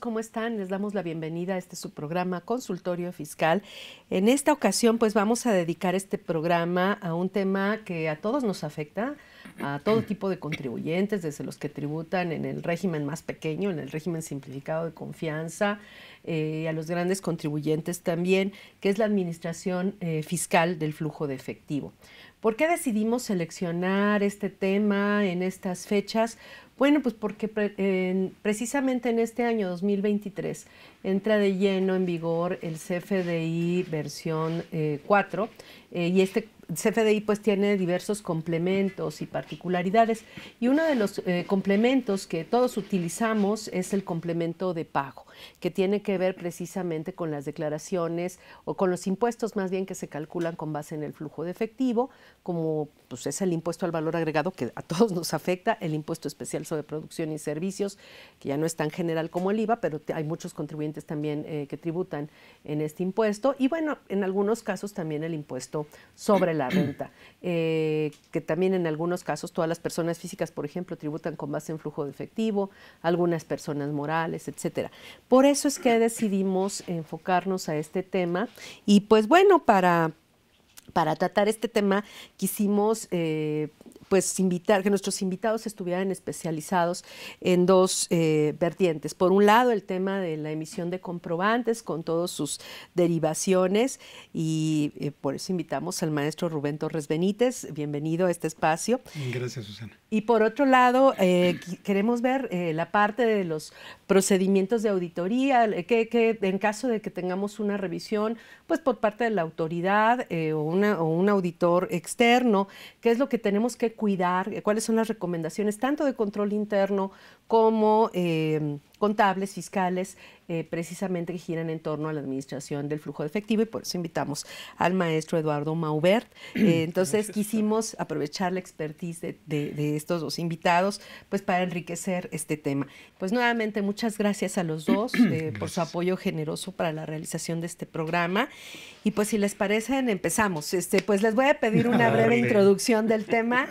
¿cómo están? Les damos la bienvenida a este su programa Consultorio Fiscal. En esta ocasión, pues vamos a dedicar este programa a un tema que a todos nos afecta, a todo tipo de contribuyentes, desde los que tributan en el régimen más pequeño, en el régimen simplificado de confianza, eh, a los grandes contribuyentes también, que es la administración eh, fiscal del flujo de efectivo. ¿Por qué decidimos seleccionar este tema en estas fechas? Bueno, pues porque precisamente en este año 2023 entra de lleno en vigor el CFDI versión 4 eh, eh, y este CFDI pues tiene diversos complementos y particularidades y uno de los eh, complementos que todos utilizamos es el complemento de pago, que tiene que ver precisamente con las declaraciones o con los impuestos más bien que se calculan con base en el flujo de efectivo, como pues es el impuesto al valor agregado que a todos nos afecta, el impuesto especial sobre producción y servicios, que ya no es tan general como el IVA, pero hay muchos contribuyentes también eh, que tributan en este impuesto y bueno, en algunos casos también el impuesto sobre la renta, eh, que también en algunos casos todas las personas físicas, por ejemplo, tributan con base en flujo de efectivo, algunas personas morales, etcétera. Por eso es que decidimos enfocarnos a este tema y pues bueno, para para tratar este tema quisimos eh, pues invitar que nuestros invitados estuvieran especializados en dos eh, vertientes. Por un lado, el tema de la emisión de comprobantes con todas sus derivaciones y eh, por eso invitamos al maestro Rubén Torres Benítez. Bienvenido a este espacio. Gracias, Susana. Y por otro lado, eh, queremos ver la parte de los procedimientos de auditoría, que, en caso de que tengamos una revisión, pues por parte de la autoridad o una o un auditor externo, qué es lo que tenemos que cuidar, cuáles son las recomendaciones tanto de control interno como eh, contables, fiscales, eh, precisamente que giran en torno a la administración del flujo de efectivo y por eso invitamos al maestro Eduardo Maubert. Eh, entonces quisimos aprovechar la expertise de, estos dos invitados pues para enriquecer este tema. Pues nuevamente muchas gracias a los dos eh, por su apoyo generoso para la realización de este programa y pues si les parecen empezamos. Este, pues les voy a pedir una breve introducción del tema,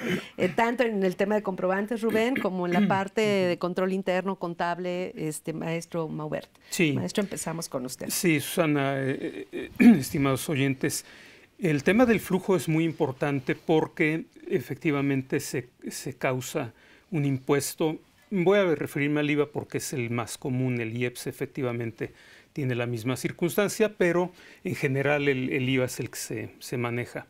tanto en el tema de comprobantes Rubén como en la parte de control interno contable este maestro Maubert. Sí. Maestro, empezamos con usted. Sí, Susana, eh, eh, eh, estimados oyentes, el tema del flujo es muy importante porque efectivamente se, causa un impuesto. Voy a referirme al IVA porque es el más común, el IEPS efectivamente tiene la misma circunstancia, pero en general el, IVA es el que se, se maneja.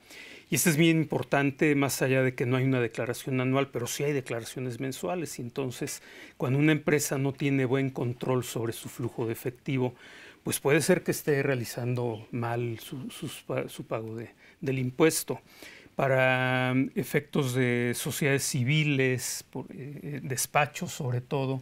Y esto es bien importante, más allá de que no hay una declaración anual, pero sí hay declaraciones mensuales. Y entonces, cuando una empresa no tiene buen control sobre su flujo de efectivo, pues puede ser que esté realizando mal su, pago del impuesto. Para mm, efectos de sociedades civiles, eh, eh, despachos sobre todo,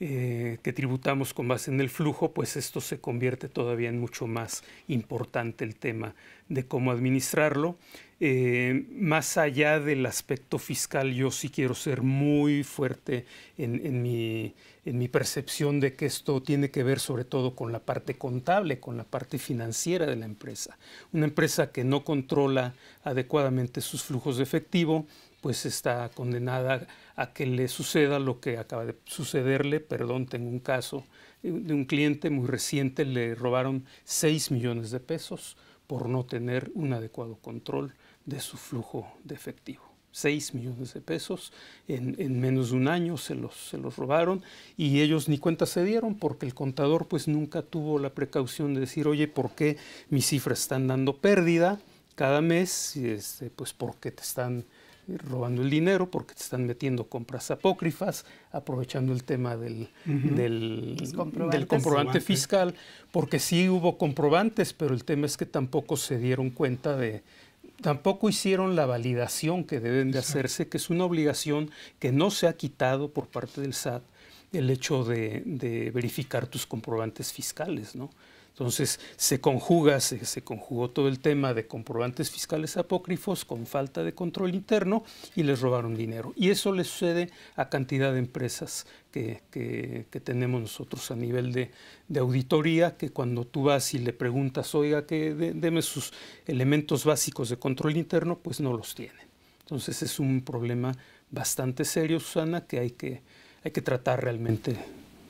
eh, que tributamos con base en el flujo, pues esto se convierte todavía en mucho más importante el tema de cómo administrarlo. Eh, más allá del aspecto fiscal, yo sí quiero ser muy fuerte en, mi, en, mi, percepción de que esto tiene que ver sobre todo con la parte contable, con la parte financiera de la empresa. Una empresa que no controla adecuadamente sus flujos de efectivo, pues está condenada a que le suceda lo que acaba de sucederle. Perdón, tengo un caso de un cliente muy reciente, le robaron 6 millones de pesos por no tener un adecuado control de su flujo de efectivo. 6 millones de pesos en, menos de un año se los, se los robaron y ellos ni cuenta se dieron porque el contador pues nunca tuvo la precaución de decir oye por qué mis cifras están dando pérdida cada mes este, pues porque te están robando el dinero porque te están metiendo compras apócrifas, aprovechando el tema del, del, comprobante fiscal, porque sí hubo comprobantes, pero el tema es que tampoco se dieron cuenta de, Tampoco hicieron la validación que deben de hacerse, que es una obligación que no se ha quitado por parte del SAT el hecho de, de verificar tus comprobantes fiscales, ¿no? Entonces se conjuga, se, conjugó todo el tema de comprobantes fiscales apócrifos con falta de control interno y les robaron dinero. Y eso le sucede a cantidad de empresas que, tenemos nosotros a nivel de, auditoría, que cuando tú vas y le preguntas, oiga, que deme sus elementos básicos de control interno, pues no los tienen. Entonces es un problema bastante serio, Susana, que, hay que tratar realmente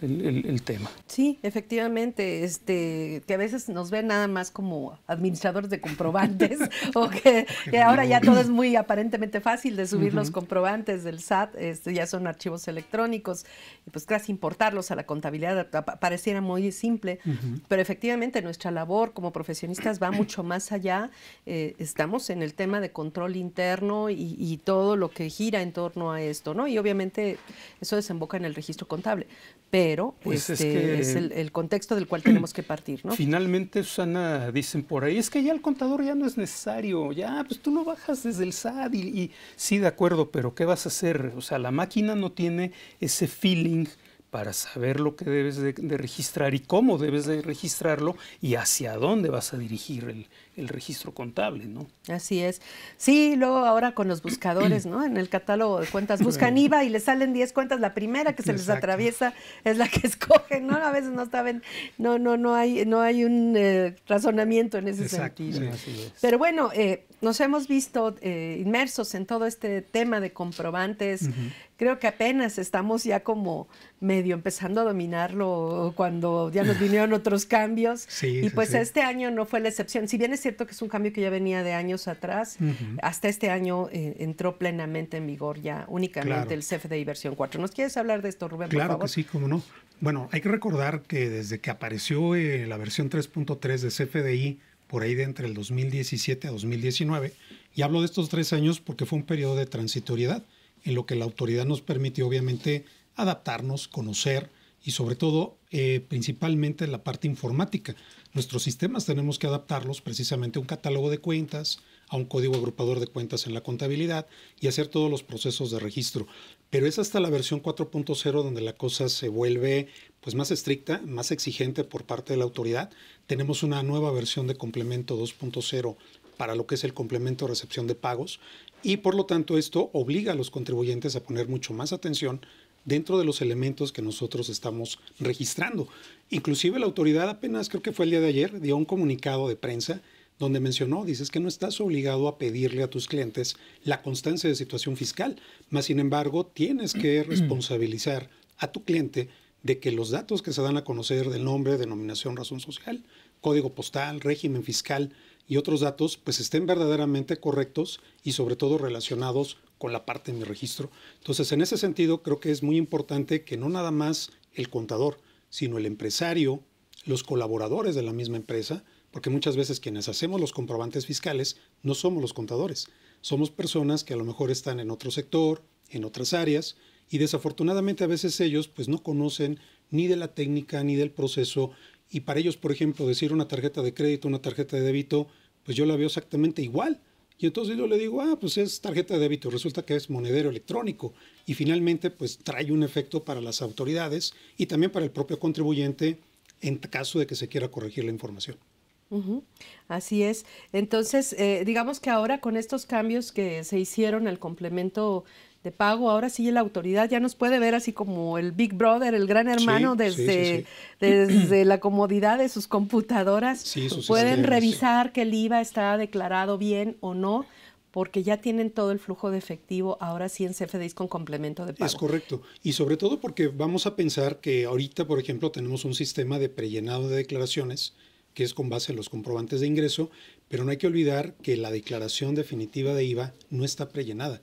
el, tema. Sí, efectivamente, este, que a veces nos ven nada más como administradores de comprobantes, o que, ahora ya todo es muy aparentemente fácil de subir los comprobantes del SAT, este, ya son archivos electrónicos, y pues casi importarlos a la contabilidad pareciera muy simple, pero efectivamente nuestra labor como profesionistas va mucho más allá, eh, estamos en el tema de control interno y, y todo lo que gira en torno a esto, ¿no? Y obviamente eso desemboca en el registro contable, pero pero pues es, este, el, contexto del cual tenemos que partir, ¿no? Finalmente, Susana, dicen por ahí, es que ya el contador ya no es necesario, ya, pues tú lo bajas desde el SAT y, sí, de acuerdo, pero ¿qué vas a hacer? O sea, la máquina no tiene ese feeling para saber lo que debes de registrar y cómo debes de registrarlo y hacia dónde vas a dirigir el, el registro contable, ¿no? Así es. Sí, luego ahora con los buscadores, ¿no? En el catálogo de cuentas buscan IVA y les salen 10 cuentas, la primera que se les atraviesa es la que escogen, ¿no? A veces no saben, no, no, no hay, no hay un eh, razonamiento en ese sentido. Sí, así es. Pero bueno, eh, nos hemos visto eh, inmersos en todo este tema de comprobantes. Creo que apenas estamos ya como medio empezando a dominarlo cuando ya nos vinieron otros cambios. y pues este año no fue la excepción. Si bien es cierto que es un cambio que ya venía de años atrás, hasta este año eh, entró plenamente en vigor ya únicamente el CFDI versión 4. ¿Nos quieres hablar de esto, Rubén? Claro que sí, cómo no. Bueno, hay que recordar que desde que apareció eh, la versión 3.3 de CFDI, por ahí de entre el 2017 a 2019. Y hablo de estos tres años porque fue un periodo de transitoriedad, en lo que la autoridad nos permitió obviamente adaptarnos, conocer y sobre todo eh, principalmente la parte informática. Nuestros sistemas tenemos que adaptarlos precisamente a un catálogo de cuentas, a un código agrupador de cuentas en la contabilidad y hacer todos los procesos de registro. Pero es hasta la versión 4.0 donde la cosa se vuelve pues más estricta, más exigente por parte de la autoridad. Tenemos una nueva versión de complemento 2.0 para lo que es el complemento recepción de pagos y por lo tanto esto obliga a los contribuyentes a poner mucho más atención dentro de los elementos que nosotros estamos registrando. Inclusive la autoridad apenas creo que fue el día de ayer dio un comunicado de prensa donde mencionó, dices que no estás obligado a pedirle a tus clientes la constancia de situación fiscal, mas sin embargo tienes que responsabilizar a tu cliente de que los datos que se dan a conocer del nombre, denominación, razón social, código postal, régimen fiscal y otros datos, pues estén verdaderamente correctos y sobre todo relacionados con la parte de mi registro. Entonces, en ese sentido, creo que es muy importante que no nada más el contador, sino el empresario, los colaboradores de la misma empresa, porque muchas veces quienes hacemos los comprobantes fiscales no somos los contadores, somos personas que a lo mejor están en otro sector, en otras áreas, y desafortunadamente a veces ellos pues no conocen ni de la técnica ni del proceso y para ellos, por ejemplo, decir una tarjeta de crédito, una tarjeta de débito, pues yo la veo exactamente igual. Y entonces yo le digo, ah, pues es tarjeta de débito, resulta que es monedero electrónico. Y finalmente, pues trae un efecto para las autoridades y también para el propio contribuyente en caso de que se quiera corregir la información. Así es. Entonces, eh, digamos que ahora con estos cambios que se hicieron al complemento de pago. Ahora sí la autoridad ya nos puede ver así como el Big Brother, el gran hermano, desde, desde la comodidad de sus computadoras. Pueden revisar que el IVA está declarado bien o no porque ya tienen todo el flujo de efectivo ahora sí en CFDIs con complemento de pago. Es correcto. Y sobre todo porque vamos a pensar que ahorita, por ejemplo, tenemos un sistema de prellenado de declaraciones que es con base en los comprobantes de ingreso, pero no hay que olvidar que la declaración definitiva de IVA no está prellenada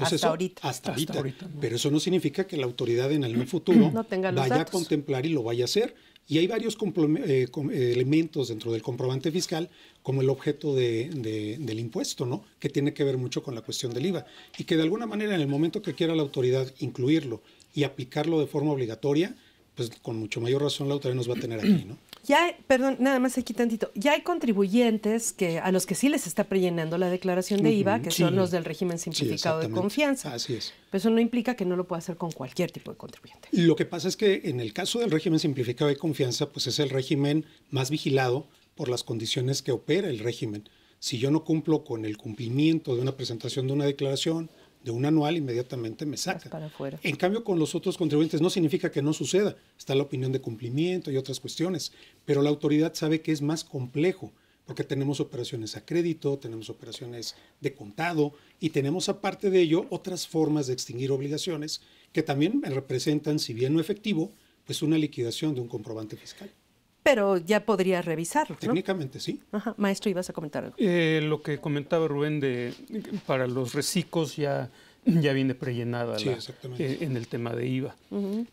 hasta, ahorita. hasta, ahorita. Pero eso no significa que la autoridad en el futuro vaya a contemplar y lo vaya a hacer. Y hay varios eh, eh, elementos dentro del comprobante fiscal, como el objeto del impuesto, ¿no? Que tiene que ver mucho con la cuestión del IVA. Y que de alguna manera, en el momento que quiera la autoridad incluirlo y aplicarlo de forma obligatoria, pues con mucho mayor razón la autoridad nos va a tener aquí, ¿no? Ya, perdón, nada más aquí tantito. Ya hay contribuyentes que a los que sí les está prellenando la declaración de IVA, que son los del régimen simplificado de confianza. Así es. Pero eso no implica que no lo pueda hacer con cualquier tipo de contribuyente. Lo que pasa es que en el caso del régimen simplificado de confianza, pues es el régimen más vigilado por las condiciones que opera el régimen. Si yo no cumplo con el cumplimiento de una presentación de una declaración, de un anual inmediatamente me saca. En cambio, con los otros contribuyentes no significa que no suceda. Está la opinión de cumplimiento y otras cuestiones, pero la autoridad sabe que es más complejo porque tenemos operaciones a crédito, tenemos operaciones de contado y tenemos aparte de ello otras formas de extinguir obligaciones que también representan, si bien no efectivo, pues una liquidación de un comprobante fiscal pero ya podría revisarlo. Técnicamente, sí. Ajá. Maestro, ibas a comentar algo. Eh, lo que comentaba Rubén de para los recicos ya, ya viene prellenada eh, en el tema de IVA.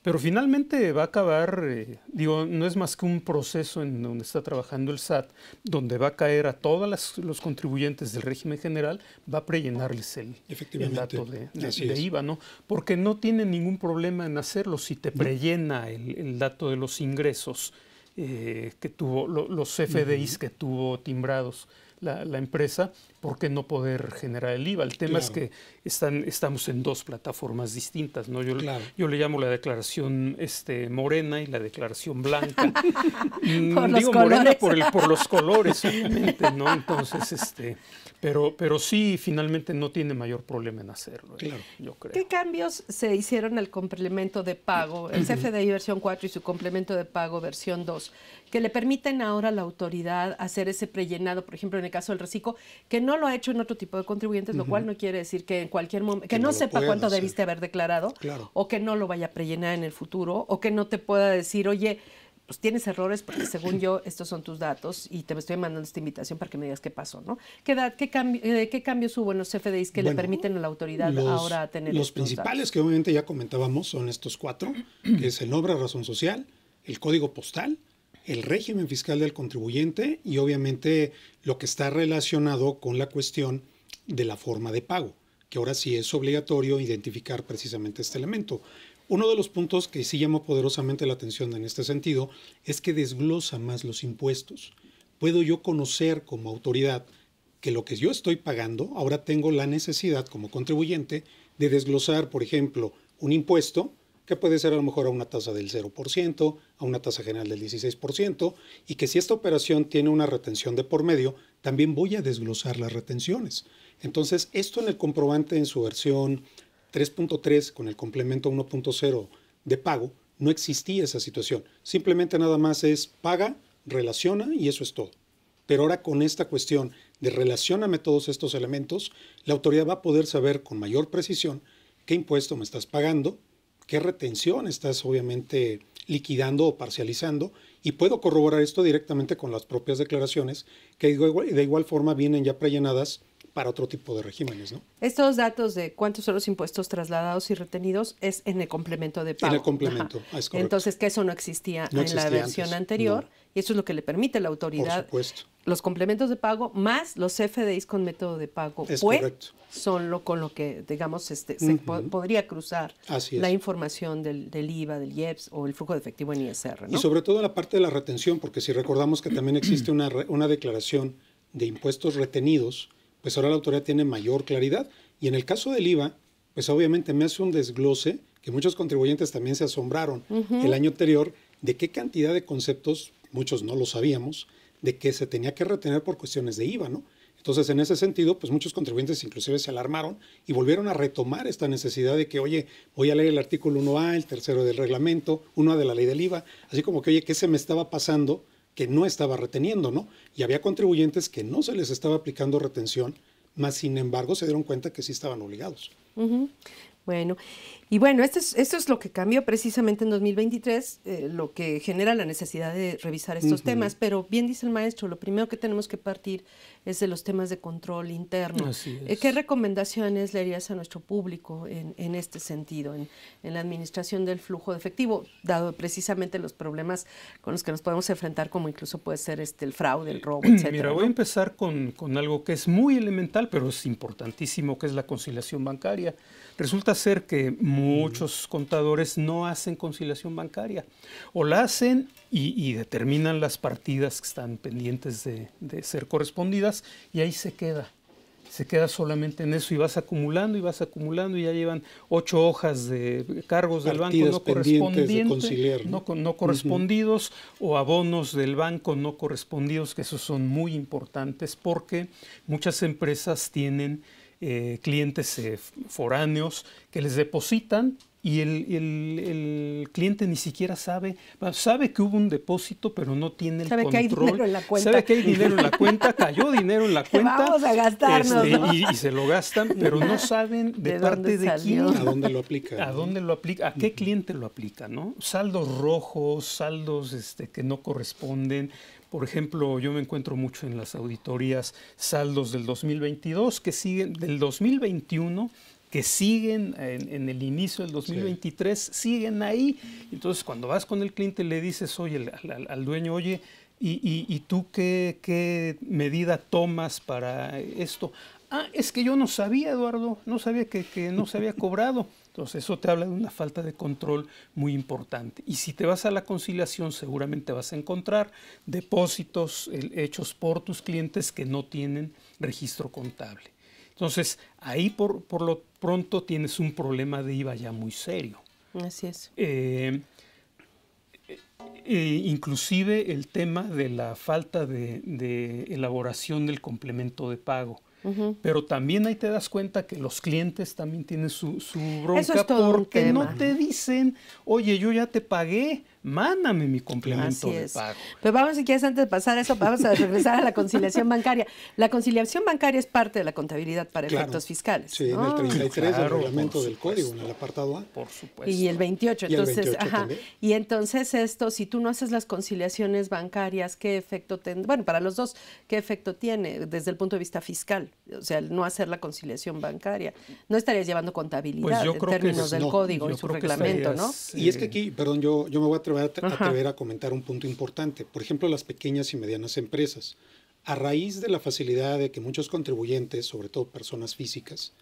Pero finalmente va a acabar, eh, digo, no es más que un proceso en donde está trabajando el SAT, donde va a caer a todos los contribuyentes del régimen general, va a prellenarles el, dato de, IVA, ¿no? Porque no tiene ningún problema en hacerlo si te prellena el dato de los ingresos eh, que tuvo, los FDIs que tuvo timbrados la, empresa ¿por qué no poder generar el IVA? El tema es que están, estamos en dos plataformas distintas, ¿no? Yo, yo le llamo la declaración este, morena y la declaración blanca. Mm, digo morena por, el, por los colores, obviamente, ¿no? Entonces, este, pero, pero sí, finalmente no tiene mayor problema en hacerlo, ¿eh? yo creo. ¿Qué cambios se hicieron al complemento de pago, el CFDI versión 4 y su complemento de pago versión 2, que le permiten ahora a la autoridad hacer ese prellenado, por ejemplo, en el caso del reciclo, que no no lo ha hecho en otro tipo de contribuyentes, lo cual no quiere decir que en cualquier momento, que, no, sepa cuánto debiste eh, haber declarado, o que no lo vaya a prellenar en el futuro, o que no te pueda decir, oye, pues tienes errores porque según yo estos son tus datos y te estoy mandando esta invitación para que me digas qué pasó, ¿no? ¿Qué, qué, cambio, eh, qué cambios hubo en los CFDIs que le permiten a la autoridad ahora tener Los principales que obviamente ya comentábamos son estos cuatro, que es el nombre, razón social, el código postal, el régimen fiscal del contribuyente y obviamente lo que está relacionado con la cuestión de la forma de pago, que ahora sí es obligatorio identificar precisamente este elemento. Uno de los puntos que sí llamó poderosamente la atención en este sentido es que desglosa más los impuestos. Puedo yo conocer como autoridad que lo que yo estoy pagando, ahora tengo la necesidad como contribuyente de desglosar, por ejemplo, un impuesto que puede ser a lo mejor a una tasa del 0%, a una tasa general del 16%, y que si esta operación tiene una retención de por medio, también voy a desglosar las retenciones. Entonces, esto en el comprobante en su versión 3.3 con el complemento 1.0 de pago, no existía esa situación. Simplemente nada más es paga, relaciona y eso es todo. Pero ahora con esta cuestión de relacioname todos estos elementos, la autoridad va a poder saber con mayor precisión qué impuesto me estás pagando, qué retención estás obviamente liquidando o parcializando. Y puedo corroborar esto directamente con las propias declaraciones, que de igual forma vienen ya prellenadas para otro tipo de regímenes. ¿no? Estos datos de cuántos son los impuestos trasladados y retenidos es en el complemento de pago. En el complemento, ah, es correcto. Entonces, que eso no existía en la versión anterior y eso es lo que le permite la autoridad. Por supuesto. Los complementos de pago más los FDIs con método de pago es son lo con lo que, digamos, este, se podría cruzar la información del, IVA, del IEPS e o el flujo de efectivo en ISR. E y sobre todo la parte de la retención, porque si recordamos que también existe una, una declaración de impuestos retenidos, pues ahora la autoridad tiene mayor claridad. Y en el caso del IVA, pues obviamente me hace un desglose que muchos contribuyentes también se asombraron el año anterior de qué cantidad de conceptos muchos no lo sabíamos, de que se tenía que retener por cuestiones de IVA, ¿no? Entonces, en ese sentido, pues muchos contribuyentes inclusive se alarmaron y volvieron a retomar esta necesidad de que, oye, voy a leer el artículo 1A, el tercero del reglamento, uno de la ley del IVA, así como que, oye, ¿qué se me estaba pasando que no estaba reteniendo, ¿no? Y había contribuyentes que no se les estaba aplicando retención, más sin embargo se dieron cuenta que sí estaban obligados. Bueno, y bueno, esto es, esto es lo que cambió precisamente en 2023, eh, lo que genera la necesidad de revisar estos temas, pero bien dice el maestro, lo primero que tenemos que partir es de los temas de control interno. Eh, ¿Qué recomendaciones le harías a nuestro público en, en este sentido, en, en, la administración del flujo de efectivo, dado precisamente los problemas con los que nos podemos enfrentar, como incluso puede ser este, el fraude, el robo, etcétera? Mira, voy a empezar con, con algo que es muy elemental, pero es importantísimo, que es la conciliación bancaria. Resulta ser que Muchos contadores no hacen conciliación bancaria o la hacen y, determinan las partidas que están pendientes de, ser correspondidas y ahí se queda. Se queda solamente en eso y vas acumulando y vas acumulando y ya llevan ocho hojas de cargos del banco no correspondientes, ¿no? correspondidos o abonos del banco no correspondidos, que esos son muy importantes porque muchas empresas tienen eh, clientes eh, foráneos que les depositan y el, el, cliente ni siquiera sabe, sabe que hubo un depósito, pero no tiene el control. Sabe que hay dinero en la cuenta. cayó dinero en la cuenta. Este, y, se lo gastan, pero no saben de, parte de quién. A dónde lo aplica. A dónde lo aplica, qué cliente lo aplica, ¿no? Saldos rojos, saldos este, que no corresponden por ejemplo, yo me encuentro mucho en las auditorías saldos del 2022 que siguen del 2021 que siguen en, el inicio del 2023, siguen ahí. Entonces, cuando vas con el cliente, le dices, oye, al, dueño, oye, ¿y, tú qué, qué, medida tomas para esto? Ah, es que yo no sabía, Eduardo, no sabía que no se había cobrado. Entonces eso te habla de una falta de control muy importante. Y si te vas a la conciliación, seguramente vas a encontrar depósitos eh, hechos por tus clientes que no tienen registro contable. Entonces ahí por, lo pronto tienes un problema de IVA ya muy serio. Así es. Eh, eh, inclusive el tema de la falta de elaboración del complemento de pago. Pero también ahí te das cuenta que los clientes también tienen su, su bronca porque no te dicen, oye, yo ya te pagué, mándame mi complemento de pago. Pero vamos, si quieres, antes de pasar eso, vamos a regresar a la conciliación bancaria. La conciliación bancaria es parte de la contabilidad para efectos fiscales. Sí, en el 33 del reglamento del código, en el apartado A. Por supuesto. Y el 28. entonces, ajá. Y entonces esto, si tú no haces las conciliaciones bancarias, ¿qué efecto tiene? Bueno, para los dos, ¿qué efecto tiene desde el punto de vista fiscal? O sea, el no hacer la conciliación bancaria. No estarías llevando contabilidad pues en términos del código y su reglamento, ¿no? Eh, y es que aquí, perdón, yo, yo me voy a a atrever a comentar un punto importante, por ejemplo, las pequeñas y medianas empresas. A raíz de la facilidad de que muchos contribuyentes, sobre todo personas físicas,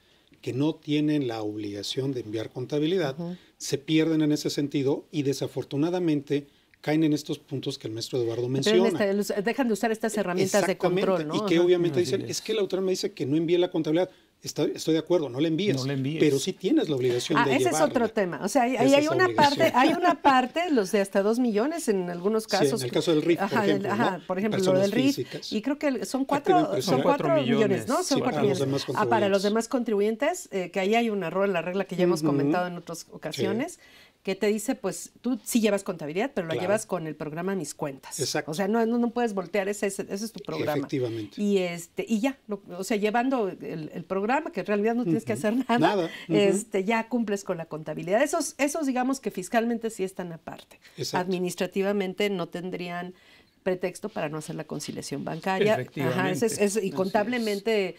que no tienen la obligación de enviar contabilidad, se pierden en ese sentido y desafortunadamente caen en estos puntos que el maestro Eduardo menciona. Dejan de usar estas herramientas de control, Y que obviamente dicen, es que la autor me dice que no envíe la contabilidad estoy, estoy de acuerdo, no le envíes. Pero sí tienes la obligación ah, Ese es otro tema. O sea, hay hay una parte, hay una parte, los de hasta dos millones en algunos casos. en el caso del RIF, por ajá, ejemplo. ajá, por ejemplo, lo del RIF. Y creo que son cuatro, son cuatro millones, ¿no? Son cuatro millones. ah, para los demás contribuyentes, eh, que ahí hay un error en la regla que ya hemos comentado en otras ocasiones que te dice, pues tú sí llevas contabilidad, pero la llevas con el programa Mis Cuentas. Exacto. O sea, no, puedes voltear, ese, ese, es tu programa. Efectivamente. Y, este, y ya, o sea, llevando el, programa, que en realidad no tienes que hacer nada, este, ya cumples con la contabilidad. Esos, esos, digamos que fiscalmente sí están aparte. Administrativamente no tendrían pretexto para no hacer la conciliación bancaria. Ajá, y contablemente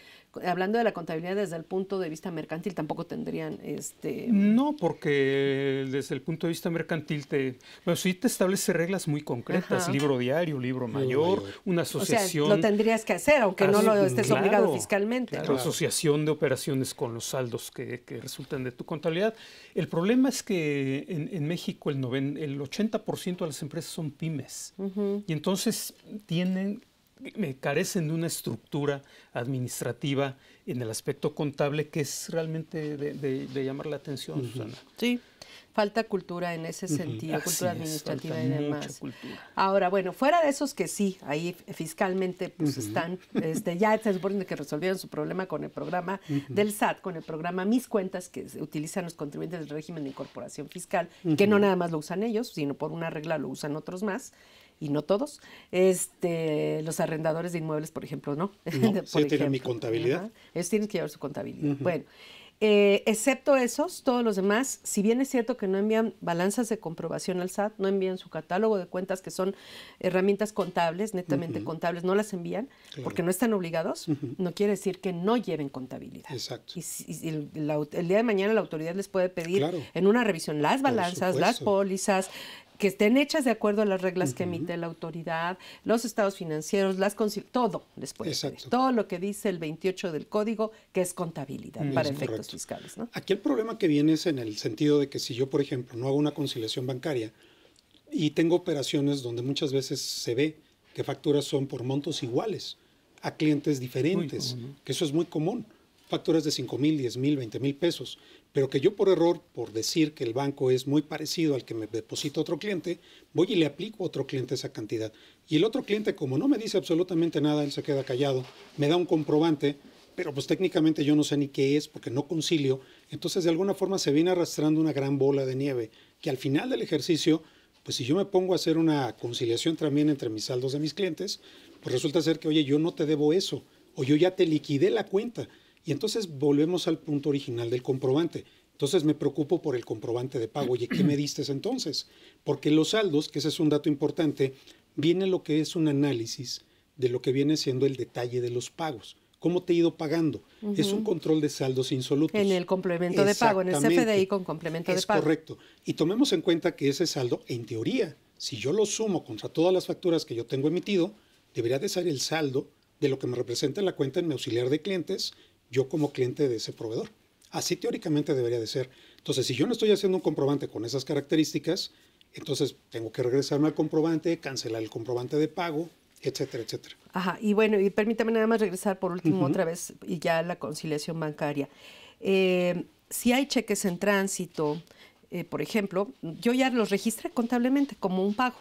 hablando de la contabilidad desde el punto de vista mercantil, tampoco tendrían este... No, porque desde el punto de vista mercantil te... Bueno, sí te establece reglas muy concretas, libro diario, libro mayor, una asociación... lo tendrías que hacer, aunque no lo estés obligado fiscalmente. La asociación de operaciones con los saldos que, resultan de tu contabilidad. El problema es que en, México el, 80% de las empresas son pymes y entonces tienen me carecen de una estructura administrativa en el aspecto contable que es realmente de, llamar la atención, Susana. Sí, falta cultura en ese sentido, cultura administrativa y demás. Ahora, bueno, fuera de esos que sí, ahí fiscalmente pues están, este, ya se supone que resolvieron su problema con el programa del SAT, con el programa Mis Cuentas, que utilizan los contribuyentes del régimen de incorporación fiscal, que no nada más lo usan ellos, sino por una regla lo usan otros más y no todos, este, los arrendadores de inmuebles, por ejemplo, no. por tienen mi contabilidad. Ellos tienen que llevar su contabilidad. Bueno, eh, excepto esos, todos los demás, si bien es cierto que no envían balanzas de comprobación al SAT, no envían su catálogo de cuentas, que son herramientas contables, netamente contables, no las envían porque no están obligados, no quiere decir que no lleven contabilidad. Exacto. Y, el, día de mañana la autoridad les puede pedir en una revisión las balanzas, las pólizas, que estén hechas de acuerdo a las reglas que emite la autoridad, los estados financieros, las todo después, todo lo que dice el 28 del código, que es contabilidad para efectos fiscales. Aquí el problema que viene es en el sentido de que si yo, por ejemplo, no hago una conciliación bancaria y tengo operaciones donde muchas veces se ve que facturas son por montos iguales a clientes diferentes, que eso es muy común, facturas de 5 mil, 10 mil, 20 mil pesos pero que yo por error, por decir que el banco es muy parecido al que me deposita otro cliente, voy y le aplico a otro cliente esa cantidad. Y el otro cliente, como no me dice absolutamente nada, él se queda callado, me da un comprobante, pero pues técnicamente yo no sé ni qué es porque no concilio. Entonces de alguna forma se viene arrastrando una gran bola de nieve que al final del ejercicio, pues si yo me pongo a hacer una conciliación también entre mis saldos de mis clientes, pues resulta ser que, oye, yo no te debo eso, o yo ya te liquidé la cuenta. Y entonces volvemos al punto original del comprobante. Entonces me preocupo por el comprobante de pago. y ¿qué me diste entonces? Porque los saldos, que ese es un dato importante, viene lo que es un análisis de lo que viene siendo el detalle de los pagos. ¿Cómo te he ido pagando? Es un control de saldos insolutos. En el complemento de pago, en el CFDI con complemento de pago. Es correcto. Y tomemos en cuenta que ese saldo, en teoría, si yo lo sumo contra todas las facturas que yo tengo emitido, debería de ser el saldo de lo que me representa la cuenta en mi auxiliar de clientes yo como cliente de ese proveedor. Así teóricamente debería de ser. Entonces, si yo no estoy haciendo un comprobante con esas características, entonces tengo que regresarme al comprobante, cancelar el comprobante de pago, etcétera, etcétera. Ajá, y bueno, y permítame nada más regresar por último otra vez y ya la conciliación bancaria. Eh, si hay cheques en tránsito, eh, por ejemplo, yo ya los registré contablemente como un pago.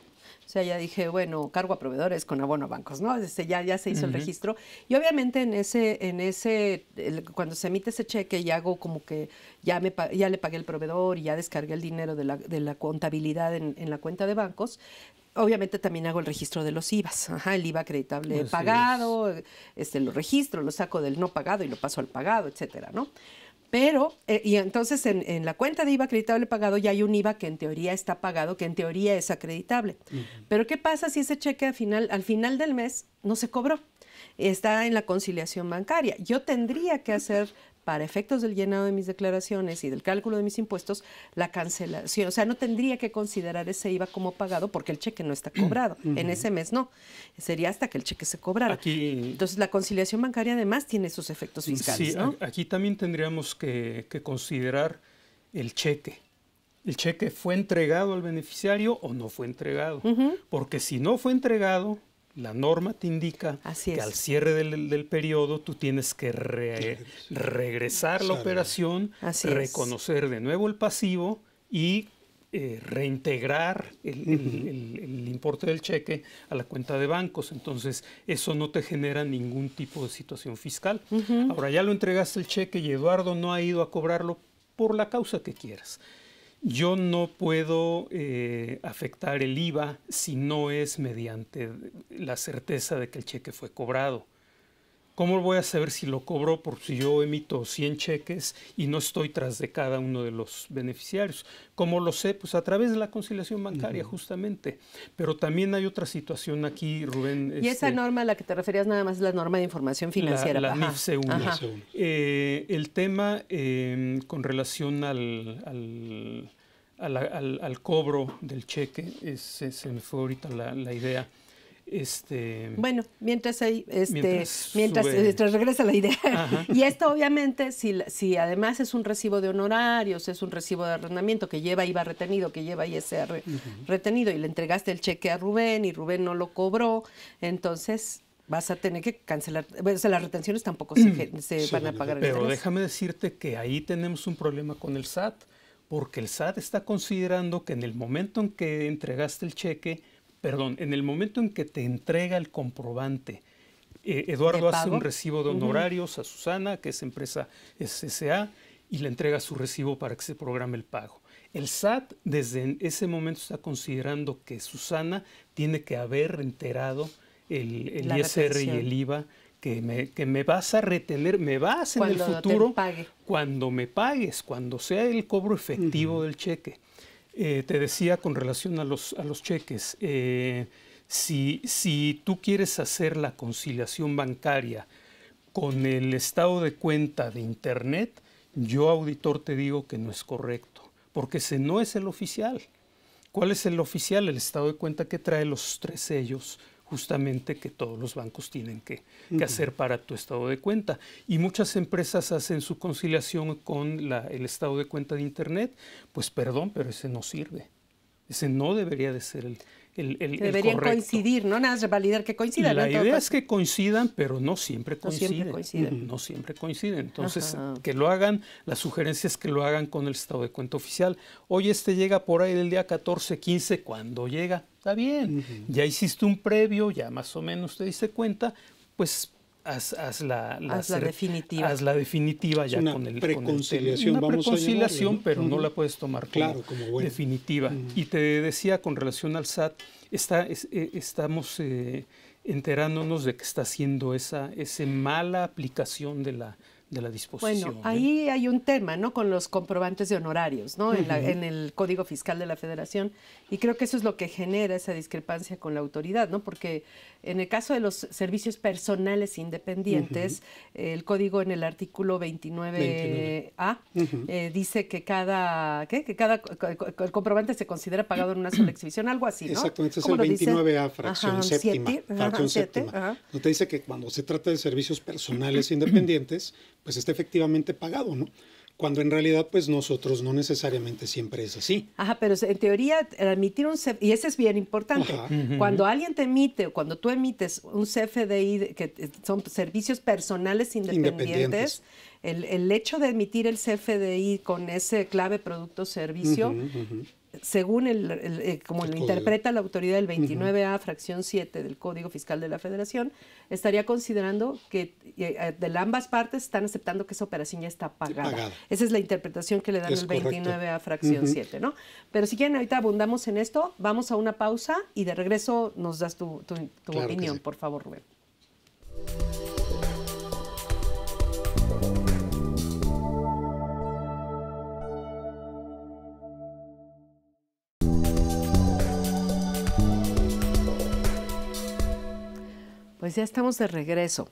O sea, ya dije, bueno, cargo a proveedores con abono a bancos, ¿no? Este, ya, ya se hizo el registro. Y obviamente en ese, en ese, cuando se emite ese cheque y hago como que ya, me, ya le pagué el proveedor y ya descargué el dinero de la, de la contabilidad en, en la cuenta de bancos, obviamente también hago el registro de los IVAs, Ajá, el IVA acreditable pagado, este lo registro, lo saco del no pagado y lo paso al pagado, etcétera, ¿no? Pero, eh, y entonces en, la cuenta de IVA acreditable pagado ya hay un IVA que en teoría está pagado, que en teoría es acreditable. Pero ¿qué pasa si ese cheque al final, al final del mes no se cobró? Está en la conciliación bancaria. Yo tendría que hacer para efectos del llenado de mis declaraciones y del cálculo de mis impuestos, la cancelación. O sea, no tendría que considerar ese IVA como pagado porque el cheque no está cobrado. en ese mes no. Sería hasta que el cheque se cobrara. Entonces, la conciliación bancaria además tiene sus efectos fiscales. Sí, aquí también tendríamos que, considerar el cheque el cheque fue entregado al beneficiario o no fue entregado. Porque si no fue entregado, la norma te indica que al cierre del, del, periodo tú tienes que regresar la operación, reconocer de nuevo el pasivo y eh, reintegrar el, importe del cheque a la cuenta de bancos. Entonces, eso no te genera ningún tipo de situación fiscal. Ahora ya lo entregaste el cheque y Eduardo no ha ido a cobrarlo por la causa que quieras. Yo no puedo eh, afectar el IVA si no es mediante la certeza de que el cheque fue cobrado. ¿Cómo voy a saber si lo cobro por si yo emito 100 cheques y no estoy tras de cada uno de los beneficiarios? ¿Cómo lo sé? Pues a través de la conciliación bancaria, justamente. Pero también hay otra situación aquí, Rubén. Y esa este, norma a la que te referías nada más es la norma de información financiera. La, la eh, el tema em, con relación al, cobro del cheque, es, se, me fue ahorita la, la idea. Este, bueno, mientras ahí, este, mientras, este, regresa la idea. Y esto obviamente, si, si además es un recibo de honorarios, es un recibo de arrendamiento que lleva IVA retenido, que lleva y retenido, y le entregaste el cheque a Rubén y Rubén no lo cobró, entonces vas a tener que cancelar, o sea, las retenciones tampoco se, van a pagar. Pero déjame decirte que ahí tenemos un problema con el SAT, porque el SAT está considerando que en el momento en que entregaste el cheque, perdón, en el momento en que te entrega el comprobante, eh, Eduardo hace un recibo de honorarios a Susana, que es empresa SSA, y le entrega su recibo para que se programe el pago. El SAT desde ese momento está considerando que Susana tiene que haber enterado el, ISR y el IVA que me, vas a retener, me vas en el futuro cuando me pagues, cuando sea el cobro efectivo del cheque. Eh, te decía con relación a los, cheques, eh, si, si tú quieres hacer la conciliación bancaria con el estado de cuenta de Internet, yo auditor te digo que no es correcto, porque ese no es el oficial. ¿Cuál es el oficial? El estado de cuenta que trae los tres sellos justamente que todos los bancos tienen que, hacer para tu estado de cuenta. Y muchas empresas hacen su conciliación con la, el estado de cuenta de Internet, pues perdón, pero ese no sirve. Ese no debería de ser el, el, el, deberían coincidir, no nada más validar que coincidan. La idea es que coincidan, pero no siempre coinciden. No siempre coinciden. Entonces, que lo hagan, las sugerencias que lo hagan con el estado de cuenta oficial. Hoy este llega por ahí del día 14, 15, ¿cuándo llega, está bien. Ya hiciste un previo, ya más o menos te diste cuenta, pues haz, la, definitiva. Haz la definitiva ya con el preconciliación. Con una vamos preconciliación, pero no la puedes tomar como, como definitiva. Y te decía con relación al SAT, está, e, estamos eh, enterándonos de que está haciendo esa, esa mala aplicación de la de la disposición. Bueno, ¿eh? ahí hay un tema, ¿no? Con los comprobantes de honorarios, ¿no? en, el Código Fiscal de la Federación. Y creo que eso es lo que genera esa discrepancia con la autoridad, ¿no? Porque en el caso de los servicios personales independientes, el código en el artículo 29A eh, dice que cada, ¿qué? Que cada el comprobante se considera pagado en una sola exhibición, algo así, ¿no? Exactamente, es el 29A, fracción séptima. fracción séptima. dice que cuando se trata de servicios personales independientes, pues esté efectivamente pagado, ¿no? Cuando en realidad, pues nosotros no necesariamente siempre es así. Ajá, pero en teoría, admitir un CFDI, y ese es bien importante, cuando alguien te emite o cuando tú emites un CFDI, que son servicios personales independientes, El, hecho de emitir el CFDI con ese clave producto-servicio según el, eh, como lo interpreta la autoridad del 29A, fracción 7 del Código Fiscal de la Federación, estaría considerando que eh, eh, de ambas partes están aceptando que esa operación ya está pagada. Esa es la interpretación que le dan el 29A, fracción 7, ¿no? Pero si quieren, ahorita abundamos en esto, vamos a una pausa y de regreso nos das tu, opinión, por favor, Rubén. Pues ya estamos de regreso.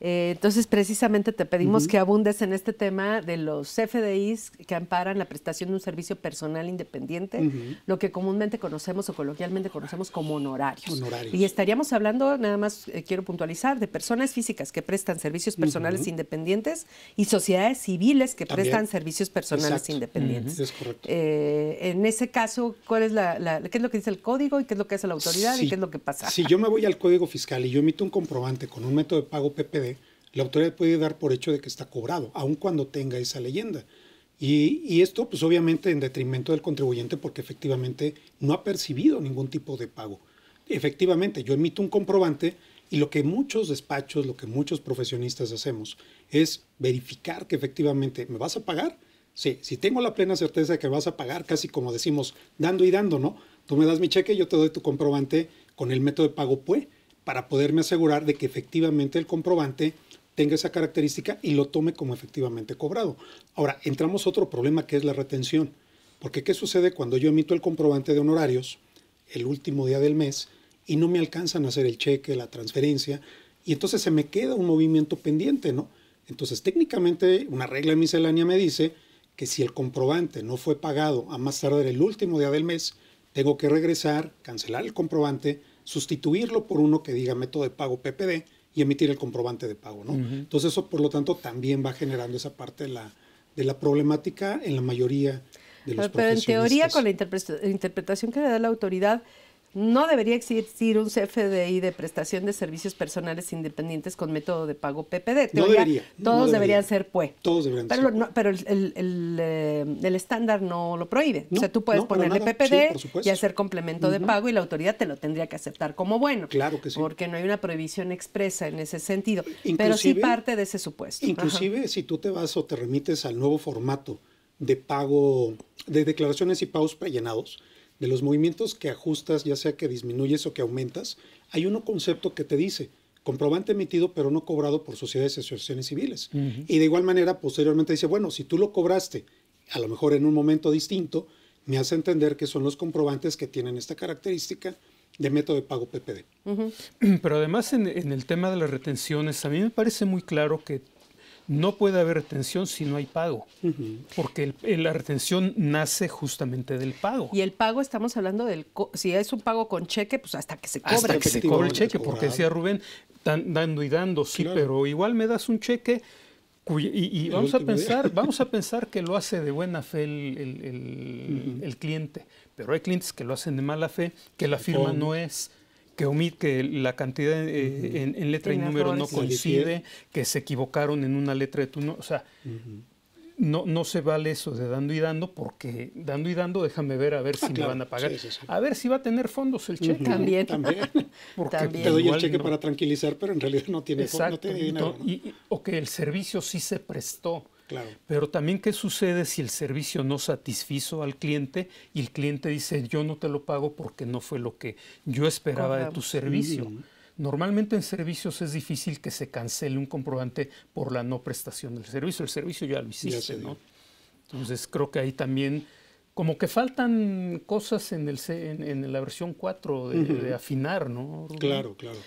Eh, entonces, precisamente te pedimos que abundes en este tema de los FDIs que amparan la prestación de un servicio personal independiente, lo que comúnmente conocemos o coloquialmente conocemos como honorarios. Y estaríamos hablando, nada más eh, quiero puntualizar, de personas físicas que prestan servicios personales independientes y sociedades civiles que prestan servicios personales independientes. Es correcto. Eh, en ese caso, ¿cuál es ¿qué es lo que dice el código y qué es lo que hace la autoridad y qué es lo que pasa? Si yo me voy al código fiscal y yo emito comprobante con un método de pago PPD, la autoridad puede dar por hecho de que está cobrado, aun cuando tenga esa leyenda. Y, esto, pues obviamente, en detrimento del contribuyente porque efectivamente no ha percibido ningún tipo de pago. Efectivamente, yo emito un comprobante y lo que muchos despachos, lo que muchos profesionistas hacemos es verificar que efectivamente me vas a pagar. Sí, si tengo la plena certeza de que vas a pagar, casi como decimos, dando y dando, ¿no? Tú me das mi cheque, y yo te doy tu comprobante con el método de pago PUE para poderme asegurar de que efectivamente el comprobante tenga esa característica y lo tome como efectivamente cobrado. Ahora, entramos a otro problema que es la retención. Porque ¿qué sucede cuando yo emito el comprobante de honorarios el último día del mes y no me alcanzan a hacer el cheque, la transferencia? Y entonces se me queda un movimiento pendiente, ¿no? Entonces técnicamente una regla miscelánea me dice que si el comprobante no fue pagado a más tardar el último día del mes, tengo que regresar, cancelar el comprobante, sustituirlo por uno que diga método de pago PPD y emitir el comprobante de pago, ¿no? Entonces eso, por lo tanto, también va generando esa parte de la, de la problemática en la mayoría de los Pero, pero en teoría, con la interpretación que le da la autoridad, no debería existir un CFDI de prestación de servicios personales independientes con método de pago PPD. No todos deberían ser PUE. Todos deberían pero, ser. E. pero eh, el, estándar no lo prohíbe. o sea, tú puedes ponerle PPD y hacer complemento de pago y la autoridad te lo tendría que aceptar como bueno. Claro que sí. Porque no hay una prohibición expresa en ese sentido. pero sí parte de ese supuesto. Inclusive si tú te vas o te remites al nuevo formato de pago, de declaraciones y pagos prellenados, de los movimientos que ajustas, ya sea que disminuyes o que aumentas, hay un concepto que te dice comprobante emitido pero no cobrado por sociedades y asociaciones civiles. Y de igual manera, posteriormente dice, bueno, si tú lo cobraste, a lo mejor en un momento distinto, me hace entender que son los comprobantes que tienen esta característica de método de pago PPD. Pero además en, el tema de las retenciones, a mí me parece muy claro que no puede haber retención si no hay pago, porque la retención nace justamente del pago. Y el pago, estamos hablando del, si es un pago con cheque, pues hasta que se cobre. Hasta que se cobre el cheque, porque decía Rubén, dando y dando, sí, pero igual me das un cheque. y, vamos a pensar, vamos a pensar que lo hace de buena fe el, cliente, pero hay clientes que lo hacen de mala fe, que la firma no es, que, omit, que la cantidad eh, en, letra y número no coincide, que se equivocaron en una letra de tu o sea, no, no se vale eso de dando y dando, porque dando y dando, déjame ver a ver ah, si me van a pagar. A ver si va a tener fondos el cheque. También. Porque te doy el cheque para tranquilizar, pero en realidad no tiene, fondos o que el servicio sí se prestó. Pero también, ¿qué sucede si el servicio no satisfizo al cliente y el cliente dice, yo no te lo pago porque no fue lo que yo esperaba de tu servicio? Normalmente en servicios es difícil que se cancele un comprobante por la no prestación del servicio. El servicio ya lo hiciste, ¿no? Entonces creo que ahí también como que faltan cosas en, el, la versión 4 de, afinar, ¿no? Claro, claro.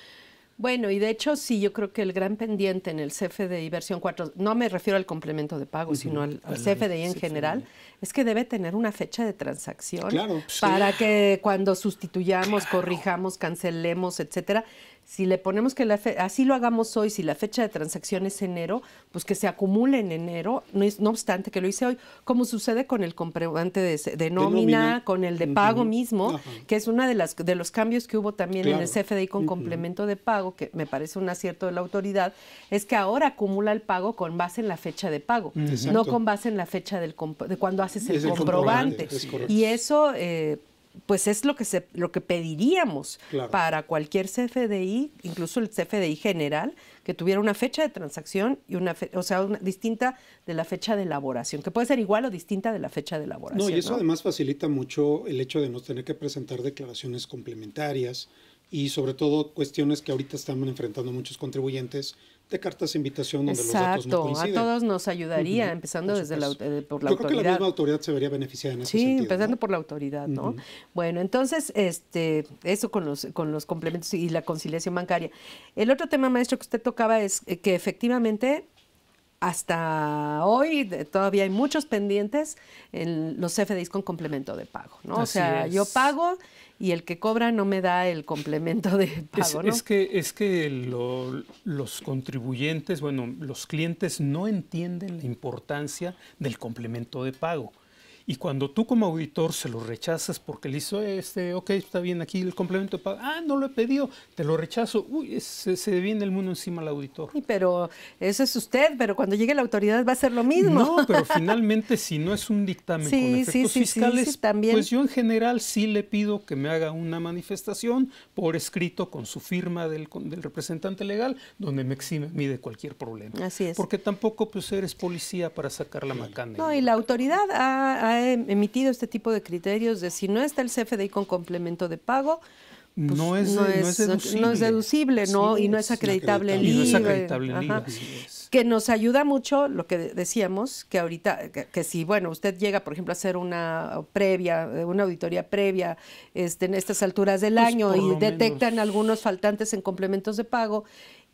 Bueno, y de hecho sí, yo creo que el gran pendiente en el CFDI versión 4, no me refiero al complemento de pago, sino al, CFDI en general, es que debe tener una fecha de transacción pues, para que cuando sustituyamos, corrijamos, cancelemos, etcétera, si le ponemos que la así lo hagamos hoy, si la fecha de transacción es enero, pues que se acumule en enero, no, obstante que lo hice hoy, como sucede con el comprobante de, nómina, con el de pago mismo, que es uno de, las, de los cambios que hubo también en el CFDI con complemento de pago, que me parece un acierto de la autoridad, es que ahora acumula el pago con base en la fecha de pago, mm, no con base en la fecha del de cuando haces el comprobante. y eso... Eh, pues es lo que, se, lo que pediríamos para cualquier CFDI, incluso el CFDI general, que tuviera una fecha de transacción y una, o sea, distinta de la fecha de elaboración, que puede ser igual o distinta de la fecha de elaboración. No, y eso además facilita mucho el hecho de no tener que presentar declaraciones complementarias y sobre todo cuestiones que ahorita están enfrentando muchos contribuyentes, cartas de invitación donde los datos no coinciden. a todos nos ayudaría, empezando desde la, por la autoridad. creo que la misma autoridad se vería beneficiada en ese sí, Sí, empezando por la autoridad, ¿no? Bueno, entonces, este, eso con los, con los complementos y la conciliación bancaria. El otro tema, maestro, que usted tocaba es eh, que efectivamente hasta hoy todavía hay muchos pendientes en los FDIs con complemento de pago, ¿no? o sea, yo pago y el que cobra no me da el complemento de pago, es, que, es que los contribuyentes, bueno, los clientes no entienden la importancia del complemento de pago. Y cuando tú como auditor se lo rechazas porque le hizo, este, ok, está bien aquí el complemento de pago, ah, no lo he pedido, te lo rechazo, uy, se, se viene el mundo encima al auditor. Pero eso es usted, pero cuando llegue la autoridad va a ser lo mismo. No, pero finalmente si no es un dictamen con efectos fiscales, pues yo en general sí le pido que me haga una manifestación por escrito con su firma del, del representante legal, donde me exime de cualquier problema. Así es. Porque tampoco pues eres policía para sacar la macana. No, y la autoridad ha emitido este tipo de criterios de si no está el CFDI con complemento de pago, pues no, es, no, es, deducible, no, y no es acreditable en que nos ayuda mucho lo que decíamos, que ahorita, que, si, bueno, usted llega, por ejemplo, a hacer una previa, eh, una auditoría previa este, en estas alturas del pues, año y detectan algunos faltantes en complementos de pago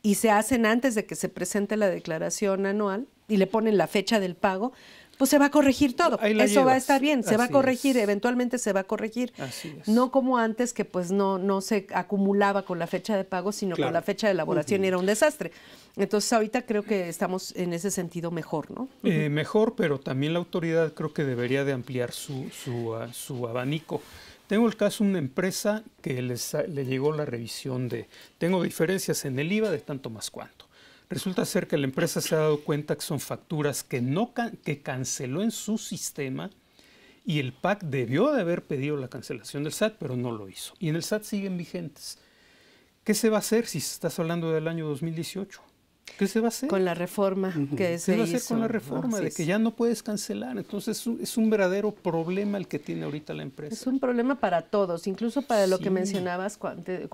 y se hacen antes de que se presente la declaración anual y le ponen la fecha del pago, pues se va a corregir todo. Eso va a estar bien, se va a corregir, eventualmente se va a corregir. No como antes que pues no, no se acumulaba con la fecha de pago, sino con la fecha de elaboración era un desastre. Entonces ahorita creo que estamos en ese sentido mejor, ¿no? Eh, mejor, pero también la autoridad creo que debería de ampliar su, su, ah, abanico. Tengo el caso de una empresa que le llegó la revisión de, tengo diferencias en el IVA de tanto más cuanto. Resulta ser que la empresa se ha dado cuenta que son facturas que, no que canceló en su sistema y el PAC debió de haber pedido la cancelación del SAT, pero no lo hizo. Y en el SAT siguen vigentes. ¿Qué se va a hacer si estás hablando del año 2018? ¿Qué se va a hacer? Con la reforma que se, se va a hacer con la reforma, de que ya no puedes cancelar. Entonces es un, verdadero problema el que tiene ahorita la empresa. Es un problema para todos, incluso para lo que mencionabas antes,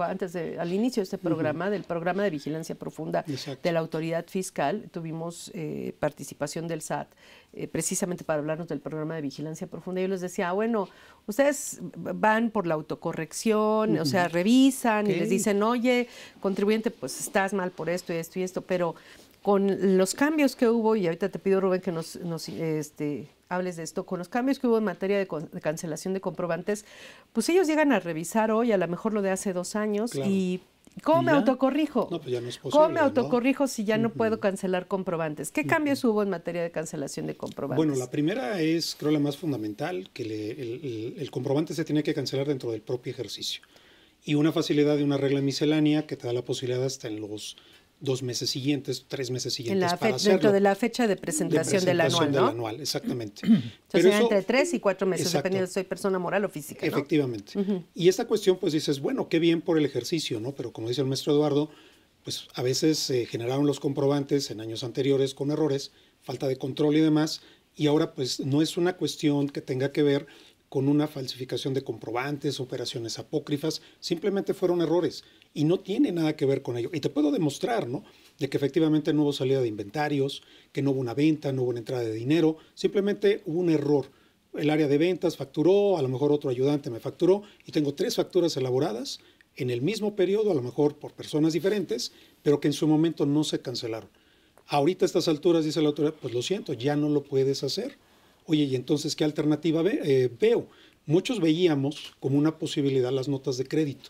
al inicio de este programa, del programa de vigilancia profunda de la autoridad fiscal. Tuvimos eh, participación del SAT eh, precisamente para hablarnos del programa de vigilancia profunda, yo les decía, ah, bueno, ustedes van por la autocorrección, o sea, revisan y les dicen, oye, contribuyente, pues estás mal por esto y esto y esto, pero con los cambios que hubo, y ahorita te pido, Rubén, que nos, este, hables de esto, con los cambios que hubo en materia de, cancelación de comprobantes, pues ellos llegan a revisar hoy, a lo mejor lo de hace dos años, y ¿Cómo me autocorrijo? No, pues ya no es posible, ¿Cómo me autocorrijo si ya no puedo cancelar comprobantes? ¿Qué cambios hubo en materia de cancelación de comprobantes? Bueno, la primera es, creo, la más fundamental, que el, el, comprobante se tiene que cancelar dentro del propio ejercicio. Y una facilidad de una regla miscelánea que te da la posibilidad hasta en los dos meses siguientes, tres meses siguientes. para Dentro de la fecha de presentación, del anual. ¿no? Del anual, exactamente. Entonces, entre tres y cuatro meses, dependiendo si soy persona moral o física. Efectivamente. Y esta cuestión, pues dices, bueno, qué bien por el ejercicio, ¿no? Pero como dice el maestro Eduardo, pues a veces se generaron los comprobantes en años anteriores con errores, falta de control y demás, y ahora pues no es una cuestión que tenga que ver con una falsificación de comprobantes, operaciones apócrifas, simplemente fueron errores y no tiene nada que ver con ello. Y te puedo demostrar, ¿no? De que efectivamente no hubo salida de inventarios, que no hubo una venta, no hubo una entrada de dinero, simplemente hubo un error. El área de ventas facturó, a lo mejor otro ayudante me facturó y tengo tres facturas elaboradas en el mismo periodo, a lo mejor por personas diferentes, pero que en su momento no se cancelaron. Ahorita a estas alturas, dice la autoridad, pues lo siento, ya no lo puedes hacer. Oye, ¿y entonces qué alternativa eh, veo? Muchos veíamos como una posibilidad las notas de crédito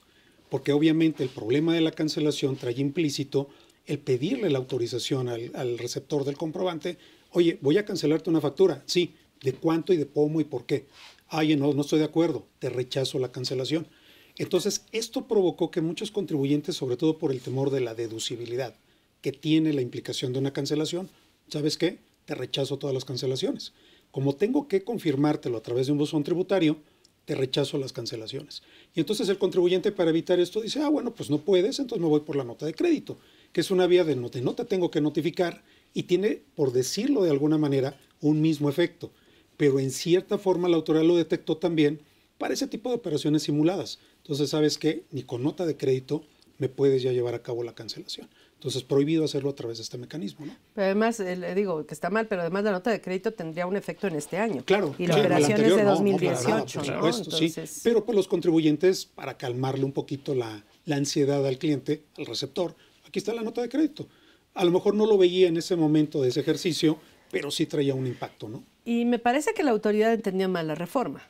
porque obviamente el problema de la cancelación trae implícito el pedirle la autorización al, receptor del comprobante, oye, voy a cancelarte una factura, sí, de cuánto y de cómo y por qué. Ay, no, no estoy de acuerdo, te rechazo la cancelación. Entonces, esto provocó que muchos contribuyentes, sobre todo por el temor de la deducibilidad que tiene la implicación de una cancelación, ¿sabes qué? Te rechazo todas las cancelaciones. Como tengo que confirmártelo a través de un buzón tributario, te rechazo las cancelaciones. Y entonces el contribuyente para evitar esto dice, ah, bueno, pues no puedes, entonces me voy por la nota de crédito, que es una vía de nota, tengo que notificar y tiene, por decirlo de alguna manera, un mismo efecto. Pero en cierta forma la autoridad lo detectó también para ese tipo de operaciones simuladas. Entonces, ¿sabes que Ni con nota de crédito me puedes ya llevar a cabo la cancelación. Entonces, prohibido hacerlo a través de este mecanismo. ¿no? Pero además, eh, le digo que está mal, pero además la nota de crédito tendría un efecto en este año. Claro, y la operación es de 2018. No, por Pero pues, los contribuyentes, para calmarle un poquito la, la ansiedad al cliente, al receptor, aquí está la nota de crédito. A lo mejor no lo veía en ese momento de ese ejercicio, pero sí traía un impacto, ¿no? Y me parece que la autoridad entendió mal la reforma,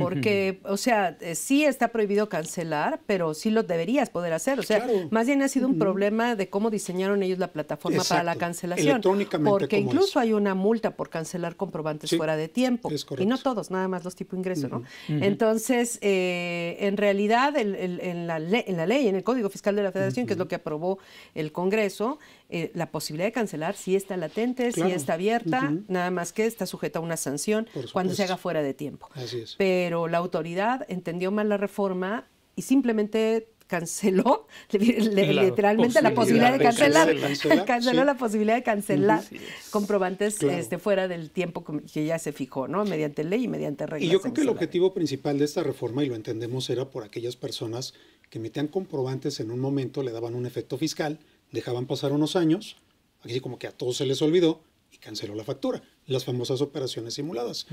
porque, o sea, eh, sí está prohibido cancelar, pero sí lo deberías poder hacer. O sea, más bien ha sido un problema de cómo diseñaron ellos la plataforma para la cancelación. porque incluso hay una multa por cancelar comprobantes fuera de tiempo. y no todos, nada más los tipo ingreso, ¿no? Entonces, eh, en realidad, en la ley, en el Código Fiscal de la Federación, que es lo que aprobó el Congreso, eh, la posibilidad de cancelar si está latente, si está abierta, nada más que está sujeta a una sanción cuando se haga fuera de tiempo. Pero la autoridad entendió mal la reforma y simplemente canceló literalmente la posibilidad de, cancelar, canceló la posibilidad de cancelar comprobantes este, fuera del tiempo que ya se fijó, ¿no? Mediante ley y mediante reglas. Y yo creo que el objetivo principal de esta reforma, y lo entendemos, era por aquellas personas que metían comprobantes en un momento, le daban un efecto fiscal, Dejaban pasar unos años, así como que a todos se les olvidó y canceló la factura, las famosas operaciones simuladas.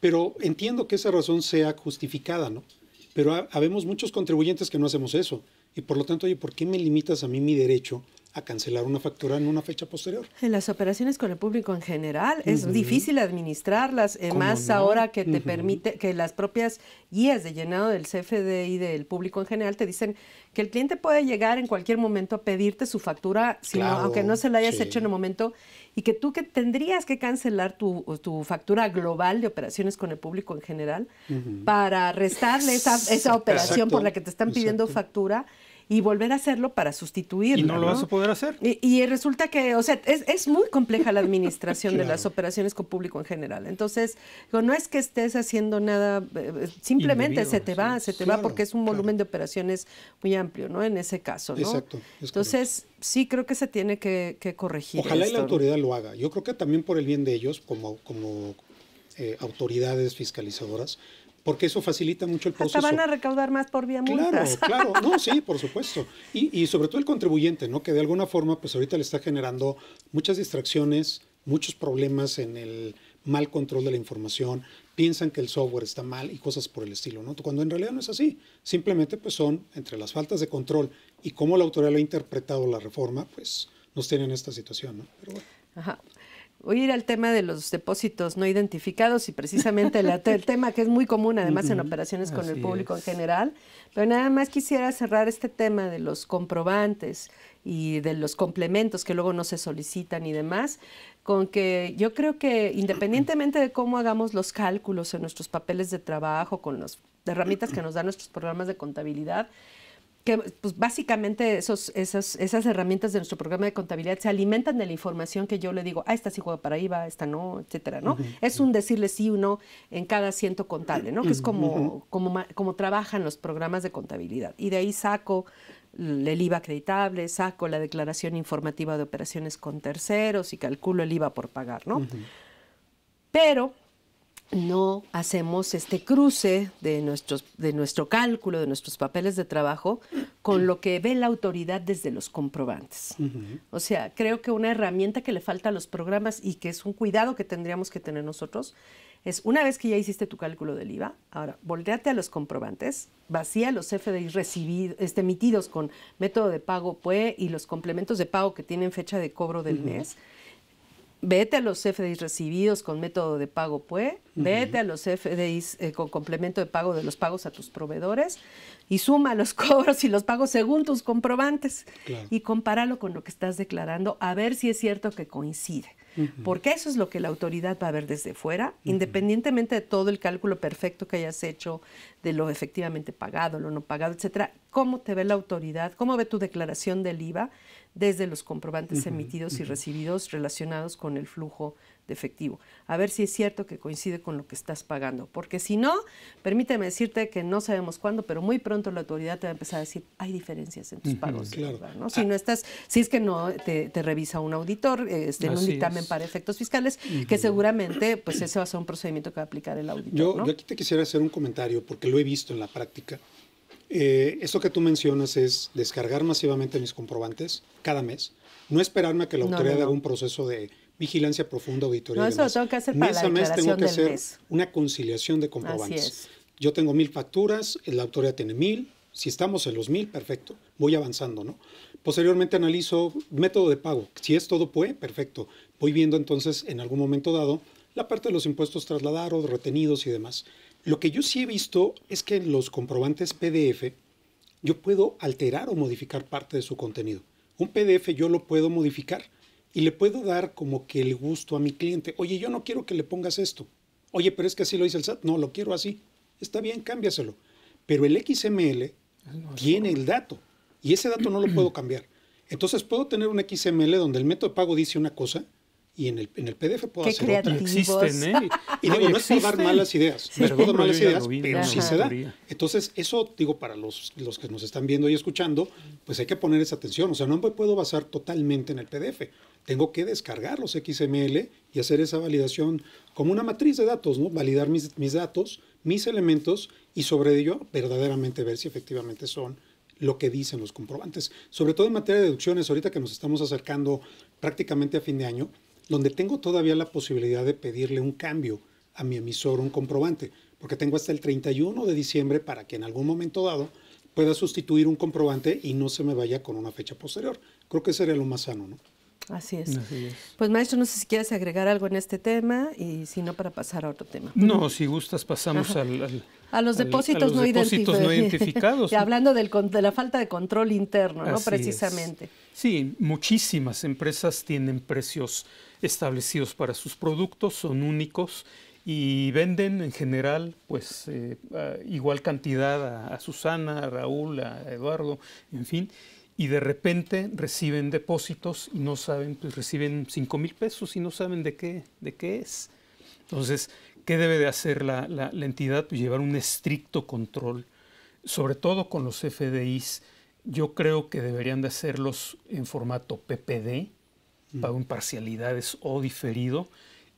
Pero entiendo que esa razón sea justificada, ¿no? Pero habemos muchos contribuyentes que no hacemos eso. Y por lo tanto, oye, ¿por qué me limitas a mí mi derecho a cancelar una factura en una fecha posterior. En las operaciones con el público en general es difícil administrarlas, más ahora que te permite que las propias guías de llenado del CFD y del público en general te dicen que el cliente puede llegar en cualquier momento a pedirte su factura, sino, aunque no se la hayas hecho en un momento, y que tú que tendrías que cancelar tu, factura global de operaciones con el público en general para restarle esa, operación por la que te están pidiendo factura y volver a hacerlo para sustituirlo. Y no lo vas a poder hacer. Y, y, resulta que, o sea, es, muy compleja la administración de las operaciones con público en general. Entonces, no es que estés haciendo nada, eh, simplemente se te va, se te va porque es un volumen de operaciones muy amplio, ¿no? En ese caso, Exacto. Entonces, sí creo que se tiene que, corregir. Ojalá y la autoridad lo haga. Yo creo que también por el bien de ellos, como, como eh, autoridades fiscalizadoras, porque eso facilita mucho el proceso. Hasta van a recaudar más por vía multas. Claro, claro, no, sí, por supuesto. Y, y, sobre todo el contribuyente, ¿no? Que de alguna forma, pues ahorita le está generando muchas distracciones, muchos problemas en el mal control de la información, piensan que el software está mal y cosas por el estilo, ¿no? Cuando en realidad no es así. Simplemente, pues son entre las faltas de control y cómo la autoridad lo ha interpretado la reforma, pues nos tienen esta situación, ¿no? Pero bueno. Ajá a ir al tema de los depósitos no identificados y precisamente el, tema que es muy común además en operaciones con el público en general. Pero nada más quisiera cerrar este tema de los comprobantes y de los complementos que luego no se solicitan y demás, con que yo creo que independientemente de cómo hagamos los cálculos en nuestros papeles de trabajo, con las herramientas que nos dan nuestros programas de contabilidad, que pues, básicamente esos, esas, esas herramientas de nuestro programa de contabilidad se alimentan de la información que yo le digo, ah, esta sí juega para IVA, esta no, etcétera, ¿no? Es un decirle sí o no en cada asiento contable, ¿no? Que es como, como, trabajan los programas de contabilidad. Y de ahí saco el IVA acreditable, saco la declaración informativa de operaciones con terceros y calculo el IVA por pagar, ¿no? Pero no hacemos este cruce de, de nuestro cálculo, de nuestros papeles de trabajo, con lo que ve la autoridad desde los comprobantes. O sea, creo que una herramienta que le falta a los programas y que es un cuidado que tendríamos que tener nosotros es una vez que ya hiciste tu cálculo del IVA, ahora volteate a los comprobantes, vacía los FDI recibidos, este, emitidos con método de pago PUE y los complementos de pago que tienen fecha de cobro del mes Vete a los FDIs recibidos con método de pago pues. vete a los FDIs eh, con complemento de pago de los pagos a tus proveedores y suma los cobros y los pagos según tus comprobantes y compáralo con lo que estás declarando a ver si es cierto que coincide. Porque eso es lo que la autoridad va a ver desde fuera, independientemente de todo el cálculo perfecto que hayas hecho de lo efectivamente pagado, lo no pagado, etcétera. ¿Cómo te ve la autoridad? ¿Cómo ve tu declaración del IVA? desde los comprobantes emitidos y recibidos relacionados con el flujo de efectivo. A ver si es cierto que coincide con lo que estás pagando, porque si no, permíteme decirte que no sabemos cuándo, pero muy pronto la autoridad te va a empezar a decir, hay diferencias en tus pagos. Claro. Ah. Si no estás, si es que no te, revisa un auditor, este, en un dictamen para efectos fiscales, que seguramente pues ese va a ser un procedimiento que va a aplicar el auditor. yo aquí te quisiera hacer un comentario, porque lo he visto en la práctica. Eh, esto que tú mencionas es descargar masivamente mis comprobantes cada mes, no esperarme a que la autoridad haga un proceso de vigilancia profunda, auditoría. No, eso que mes tengo que hacer una conciliación de comprobantes. Yo tengo mil facturas, la autoridad tiene mil. Si estamos en los mil, perfecto, voy avanzando, ¿no? Posteriormente analizo método de pago. Si es todo puede, perfecto. Voy viendo entonces en algún momento dado la parte de los impuestos trasladados, retenidos y demás. Lo que yo sí he visto es que en los comprobantes PDF yo puedo alterar o modificar parte de su contenido. Un PDF yo lo puedo modificar y le puedo dar como que el gusto a mi cliente. Oye, yo no quiero que le pongas esto. Oye, pero es que así lo dice el SAT. No, lo quiero así. Está bien, cámbiaselo. Pero el XML tiene el dato y ese dato no lo puedo cambiar. Entonces puedo tener un XML donde el método de pago dice una cosa y en el, PDF puedo hacer Existen, ¿eh? Y, no, es por malas ideas, no malas ideas, pero sí se da. Entonces, eso, digo, para los, los que nos están viendo y escuchando, pues hay que poner esa atención. O sea, no me puedo basar totalmente en el PDF. Tengo que descargar los XML y hacer esa validación como una matriz de datos, ¿no? Validar mis, mis datos, mis elementos y sobre ello verdaderamente ver si efectivamente son lo que dicen los comprobantes. Sobre todo en materia de deducciones, ahorita que nos estamos acercando prácticamente a fin de año, donde tengo todavía la posibilidad de pedirle un cambio a mi emisor, un comprobante, porque tengo hasta el 31 de diciembre para que en algún momento dado pueda sustituir un comprobante y no se me vaya con una fecha posterior. Creo que sería lo más sano, ¿no? Así es. Pues maestro, no sé si quieres agregar algo en este tema y si no para pasar a otro tema. No, si gustas pasamos al, a los depósitos, no, identificados. hablando del, de la falta de control interno, ¿no? Precisamente. Sí, muchísimas empresas tienen precios establecidos para sus productos, son únicos y venden en general pues eh, igual cantidad a, a Susana, a Raúl, a Eduardo, en fin y de repente reciben depósitos y no saben, pues reciben 5 mil pesos y no saben de qué, de qué es. Entonces, ¿qué debe de hacer la, entidad? Pues llevar un estricto control, sobre todo con los FDIs. Yo creo que deberían de hacerlos en formato PPD, mm. pago en parcialidades o diferido,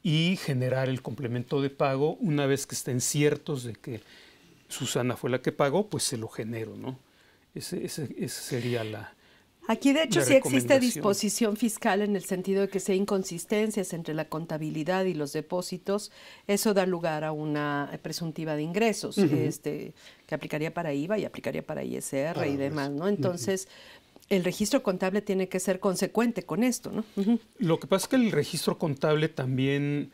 y generar el complemento de pago una vez que estén ciertos de que Susana fue la que pagó, pues se lo genero, ¿no? Ese, esa sería la, Aquí, de hecho, si sí existe disposición fiscal en el sentido de que si hay inconsistencias entre la contabilidad y los depósitos, eso da lugar a una presuntiva de ingresos, este, que aplicaría para IVA y aplicaría para ISR y demás, ¿no? Entonces, el registro contable tiene que ser consecuente con esto, ¿no? Lo que pasa es que el registro contable también,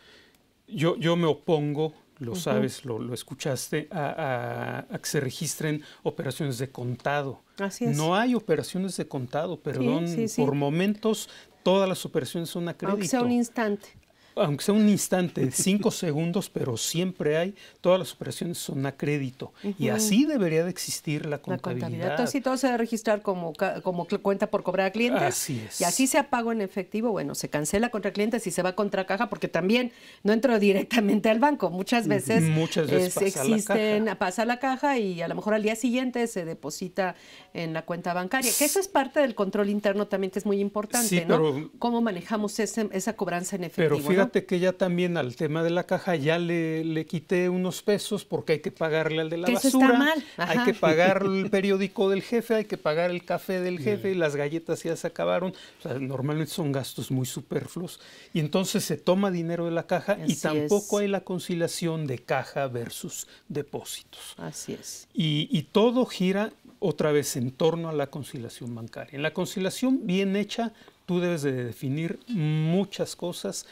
yo, yo me opongo lo sabes, lo, escuchaste, a, que se registren operaciones de contado. Así es. No hay operaciones de contado, perdón, por momentos todas las operaciones son a crédito. Aunque sea un instante aunque sea un instante, cinco segundos, pero siempre hay, todas las operaciones son a crédito. Y así debería de existir la contabilidad. La contabilidad. Entonces, todo se debe registrar como, como cuenta por cobrar a clientes. Así es. Y así se pago en efectivo, bueno, se cancela contra clientes y se va contra caja, porque también no entro directamente al banco. Muchas veces, Muchas veces pasa existen, la caja. pasa la caja y a lo mejor al día siguiente se deposita en la cuenta bancaria, que eso es parte del control interno también, que es muy importante, sí, ¿no? ¿Cómo manejamos esa cobranza en efectivo? que ya también al tema de la caja ya le, le quité unos pesos porque hay que pagarle al de la basura. Hay que pagar el periódico del jefe, hay que pagar el café del jefe, las galletas ya se acabaron. normalmente son gastos muy superfluos. Y entonces se toma dinero de la caja y tampoco hay la conciliación de caja versus depósitos. Así es. Y, y todo gira otra vez en torno a la conciliación bancaria. En la conciliación bien hecha, tú debes de definir muchas cosas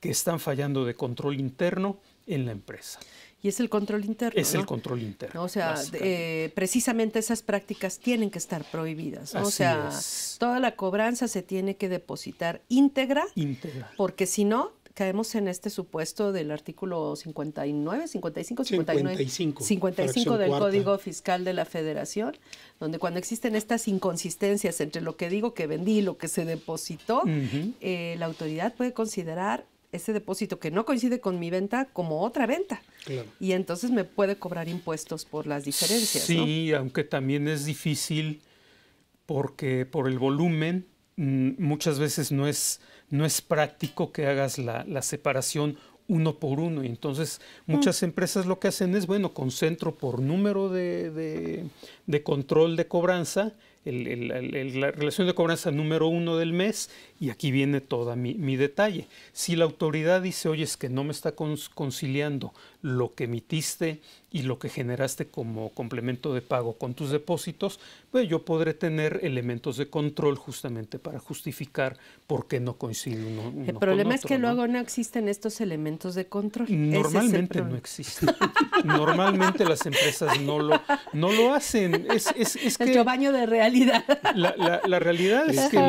que están fallando de control interno en la empresa. Y es el control interno. Es el control interno. O sea, eh, precisamente esas prácticas tienen que estar prohibidas. o sea, toda la cobranza se tiene que depositar íntegra. Íntegra. Porque si no, caemos en este supuesto del artículo 59, 55, 59, 55, 55 del Código Fiscal de la Federación, donde cuando existen estas inconsistencias entre lo que digo que vendí y lo que se depositó, eh, la autoridad puede considerar ese depósito que no coincide con mi venta como otra venta. Y entonces me puede cobrar impuestos por las diferencias. Sí, aunque también es difícil porque por el volumen mm, muchas veces no es, no es práctico que hagas la, separación uno por uno. entonces muchas mm. empresas lo que hacen es, bueno, concentro por número de, de, de control de cobranza la relación de cobranza número uno del mes y aquí viene toda mi, mi, detalle. Si la autoridad dice, oye, es que no me está conciliando lo que emitiste y lo que generaste como complemento de pago con tus depósitos, pues yo podré tener elementos de control justamente para justificar por qué no coincide uno. el problema es que luego no existen estos elementos de control. Normalmente no existen. Normalmente las empresas no lo, no lo hacen. Es, es, es baño de realidad. La, realidad es que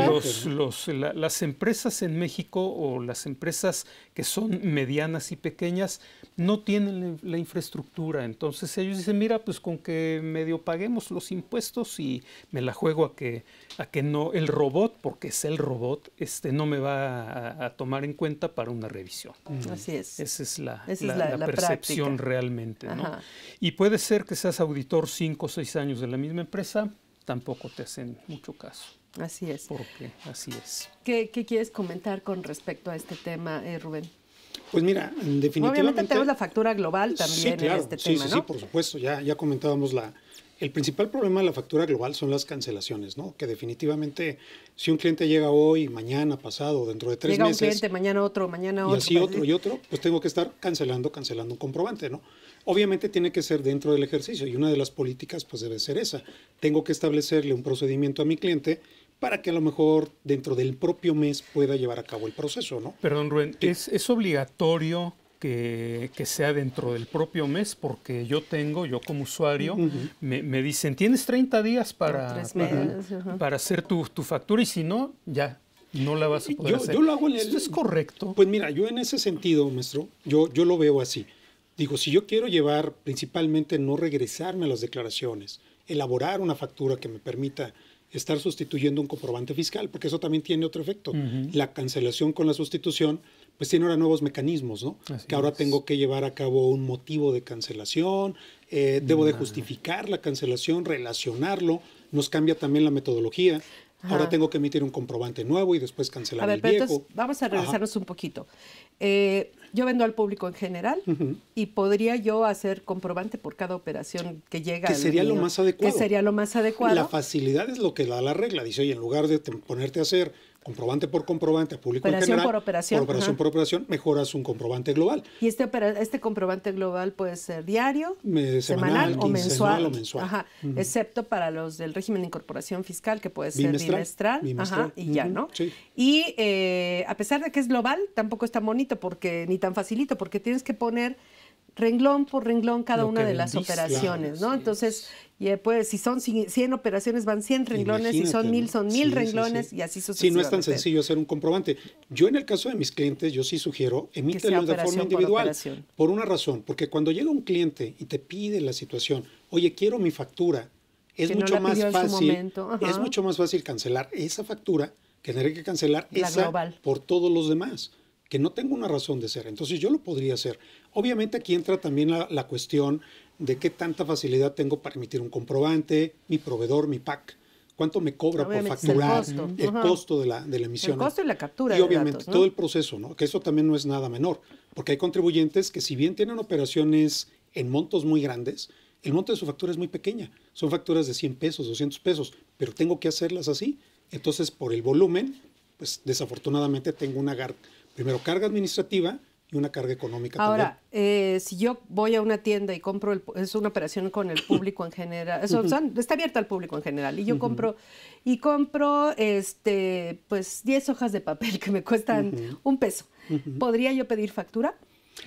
los, las empresas en México o las empresas que son medianas y pequeñas no tienen la infraestructura entonces ellos dicen, mira, pues con que medio paguemos los impuestos y me la juego a que, a que no, el robot, porque es el robot, este, no me va a, tomar en cuenta para una revisión. Mm. Así es. Esa es la, percepción realmente. Y puede ser que seas auditor cinco o seis años de la misma empresa, tampoco te hacen mucho caso. Así es. Porque así es. ¿Qué, quieres comentar con respecto a este tema, eh, Rubén? Pues mira, definitivamente. Obviamente tenemos la factura global también en este tema. Sí, ¿no? sí, por supuesto, ya, ya comentábamos la. El principal problema de la factura global son las cancelaciones, ¿no? Que definitivamente, si un cliente llega hoy, mañana, pasado, dentro de tres meses. Llega un cliente, mañana otro, mañana pues otro. Y así otro y otro, pues tengo que estar cancelando, cancelando un comprobante, ¿no? Obviamente tiene que ser dentro del ejercicio y una de las políticas, pues debe ser esa. Tengo que establecerle un procedimiento a mi cliente para que a lo mejor dentro del propio mes pueda llevar a cabo el proceso, ¿no? Perdón, Rubén, ¿es, obligatorio que, sea dentro del propio mes? Porque yo tengo, yo como usuario, me, dicen, tienes 30 días para, para, hacer tu, factura y si no, ya, no la vas a poder hacer. Yo lo hago en el, es correcto? Pues mira, yo en ese sentido, maestro, yo, yo lo veo así. Digo, si yo quiero llevar principalmente no regresarme a las declaraciones, elaborar una factura que me permita estar sustituyendo un comprobante fiscal, porque eso también tiene otro efecto. La cancelación con la sustitución, pues tiene ahora nuevos mecanismos, ¿no? que ahora tengo que llevar a cabo un motivo de cancelación, eh, debo de justificar la cancelación, relacionarlo, nos cambia también la metodología. Ahora tengo que emitir un comprobante nuevo y después cancelar a ver, el viejo. vamos a regresarnos un poquito. Eh, yo vendo al público en general y podría yo hacer comprobante por cada operación que llega. Que sería lo más adecuado. sería lo más adecuado. La facilidad es lo que da la regla. Dice, oye, en lugar de ponerte a hacer comprobante por comprobante, público operación en general, por operación, por operación, por operación, mejoras un comprobante global. ¿Y este, este comprobante global puede ser diario, semanal, o, mensual, mensual? Ajá, excepto para los del régimen de incorporación fiscal, que puede ser bimestral, ajá, y ya, ¿no? Y eh, a pesar de que es global, tampoco es tan bonito porque ni tan facilito, porque tienes que poner renglón por renglón cada una de las operaciones, ¿no? Entonces, y eh, pues si son 100 operaciones van 100 renglones, si son 1000 son 1000 renglones y así sucesivamente. Sí, no es tan sencillo hacer un comprobante. Yo en el caso de mis clientes, yo sí sugiero, emítelos de forma individual. Por, una razón, porque cuando llega un cliente y te pide la situación, oye, quiero mi factura, es mucho más fácil, es mucho más fácil cancelar esa factura que tener que cancelar esa por todos los demás que no tengo una razón de ser. Entonces yo lo podría hacer. Obviamente aquí entra también la, cuestión de qué tanta facilidad tengo para emitir un comprobante, mi proveedor, mi PAC. ¿Cuánto me cobra por facturar? El costo, de, la, emisión. El costo y la captura. obviamente todo el proceso, ¿no? que eso también no es nada menor, porque hay contribuyentes que si bien tienen operaciones en montos muy grandes, el monto de su factura es muy pequeña. Son facturas de 100 pesos, 200 pesos, pero tengo que hacerlas así. Entonces, por el volumen, pues desafortunadamente tengo una, gar primero carga administrativa y una carga económica. Ahora, también. Eh, si yo voy a una tienda y compro, es una operación con el público en general, está abierta al público en general, y yo compro, y compro, este, pues 10 hojas de papel que me cuestan un peso. ¿Podría yo pedir factura?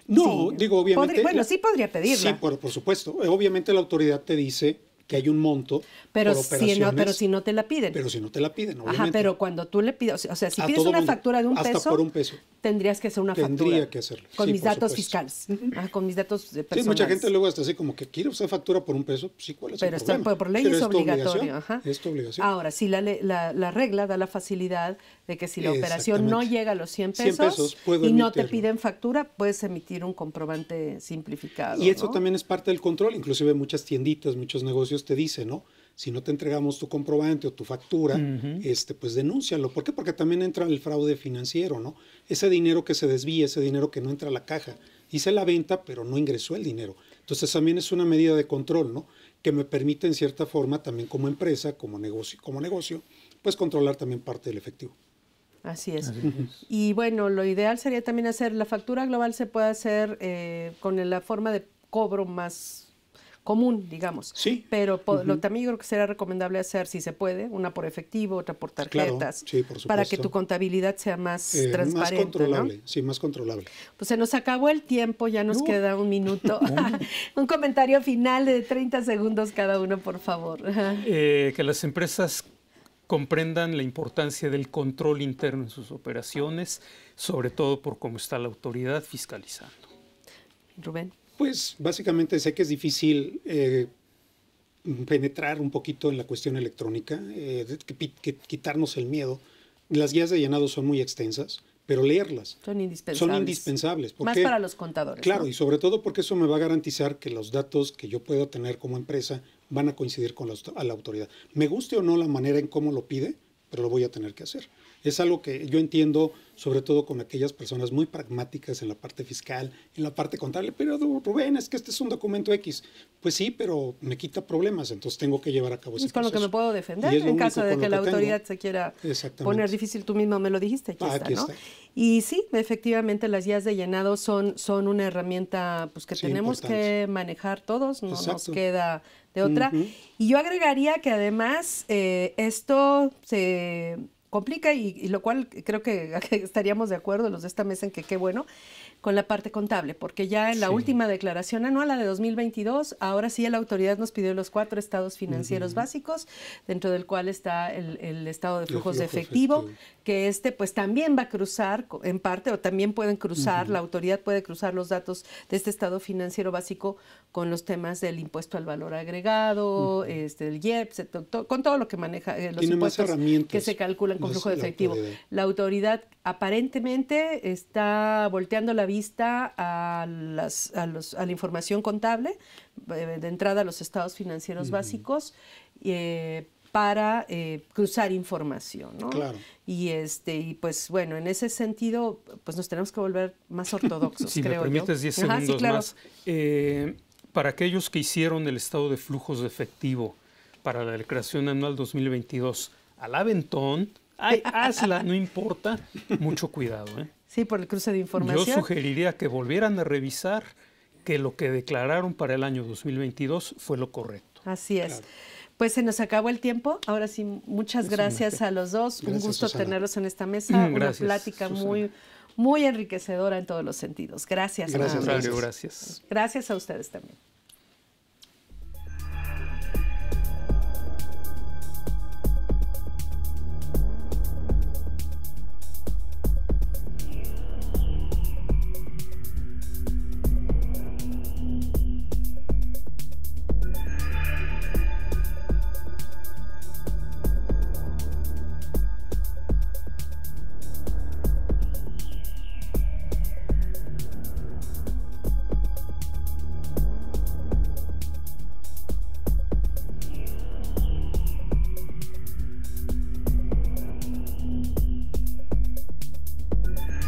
No, digo, obviamente. bueno, sí podría pedirla. Sí, por supuesto. Obviamente la autoridad te dice que hay un monto pero si no pero si no te la piden pero si no te la piden ajá pero cuando tú le pides o sea si pides una factura de un peso, un tendrías que hacer una factura que hacerlo con mis datos fiscales con mis datos personales sí mucha gente luego está así como que quiere usar factura por un peso pues sí cuál es pero está, por ley es, obligatorio ajá. es obligación ahora si la, la, regla da la facilidad de que si la operación no llega a los 100 pesos, y no te piden factura puedes emitir un comprobante simplificado y eso también es parte del control inclusive muchas tienditas muchos negocios te dice, ¿no? Si no te entregamos tu comprobante o tu factura, este, pues denúncialo. ¿Por qué? Porque también entra el fraude financiero, ¿no? Ese dinero que se desvía, ese dinero que no entra a la caja. Hice la venta, pero no ingresó el dinero. Entonces también es una medida de control, ¿no? Que me permite en cierta forma también como empresa, como negocio, como negocio, pues controlar también parte del efectivo. Así es. Y bueno, lo ideal sería también hacer la factura global se puede hacer eh, con la forma de cobro más común, digamos. Sí. Pero lo, también yo creo que será recomendable hacer, si se puede, una por efectivo, otra por tarjetas, para que tu contabilidad sea más eh, transparente. Más controlable, sí, más controlable. Pues se nos acabó el tiempo, ya nos queda un minuto. un comentario final de 30 segundos cada uno, por favor. Eh, que las empresas comprendan la importancia del control interno en sus operaciones, sobre todo por cómo está la autoridad fiscalizando. Rubén. Pues básicamente sé que es difícil eh, penetrar un poquito en la cuestión electrónica, eh, quitarnos el miedo. Las guías de llenado son muy extensas, pero leerlas. Son indispensables. Más para los contadores. Claro, y sobre todo porque eso me va a garantizar que los datos que yo pueda tener como empresa van a coincidir con la autoridad. Me guste o no la manera en cómo lo pide, pero lo voy a tener que hacer. Es algo que yo entiendo, sobre todo con aquellas personas muy pragmáticas en la parte fiscal, en la parte contable, pero Rubén, es que este es un documento X. Pues sí, pero me quita problemas, entonces tengo que llevar a cabo ese Es con lo que me puedo defender en caso de que la autoridad se quiera poner difícil, tú mismo me lo dijiste, aquí, ah, está, Y sí, efectivamente las guías de llenado son, son una herramienta pues, que tenemos que manejar todos, no nos queda de otra. Y yo agregaría que además eh, esto se complica y, lo cual creo que estaríamos de acuerdo los de esta mesa en que qué bueno con la parte contable, porque ya en la última declaración anual, la de 2022, ahora sí la autoridad nos pidió los cuatro estados financieros básicos, dentro del cual está el, estado de flujos, de efectivo, que este pues también va a cruzar en parte, o también pueden cruzar, la autoridad puede cruzar los datos de este estado financiero básico con los temas del impuesto al valor agregado, este, el IEPS, con todo lo que maneja eh, los impuestos que se calculan con flujo de efectivo. la autoridad aparentemente está volteando la vista a, las, a, la información contable, eh, de entrada a los estados financieros básicos, eh, para eh, cruzar información, ¿no? Y este y pues bueno, en ese sentido, pues nos tenemos que volver más ortodoxos, si creo me permites 10 segundos más. para aquellos que hicieron el estado de flujos de efectivo para la declaración anual 2022 al aventón, ay, hazla, no importa, mucho cuidado, ¿eh? Sí, por el cruce de información. Yo sugeriría que volvieran a revisar que lo que declararon para el año 2022 fue lo correcto. Así es. Pues se nos acabó el tiempo. Ahora sí, muchas gracias a los dos. Un gusto tenerlos en esta mesa. Mm, Una plática muy muy enriquecedora en todos los sentidos. Gracias. Gracias, gracias. Gracias a ustedes también.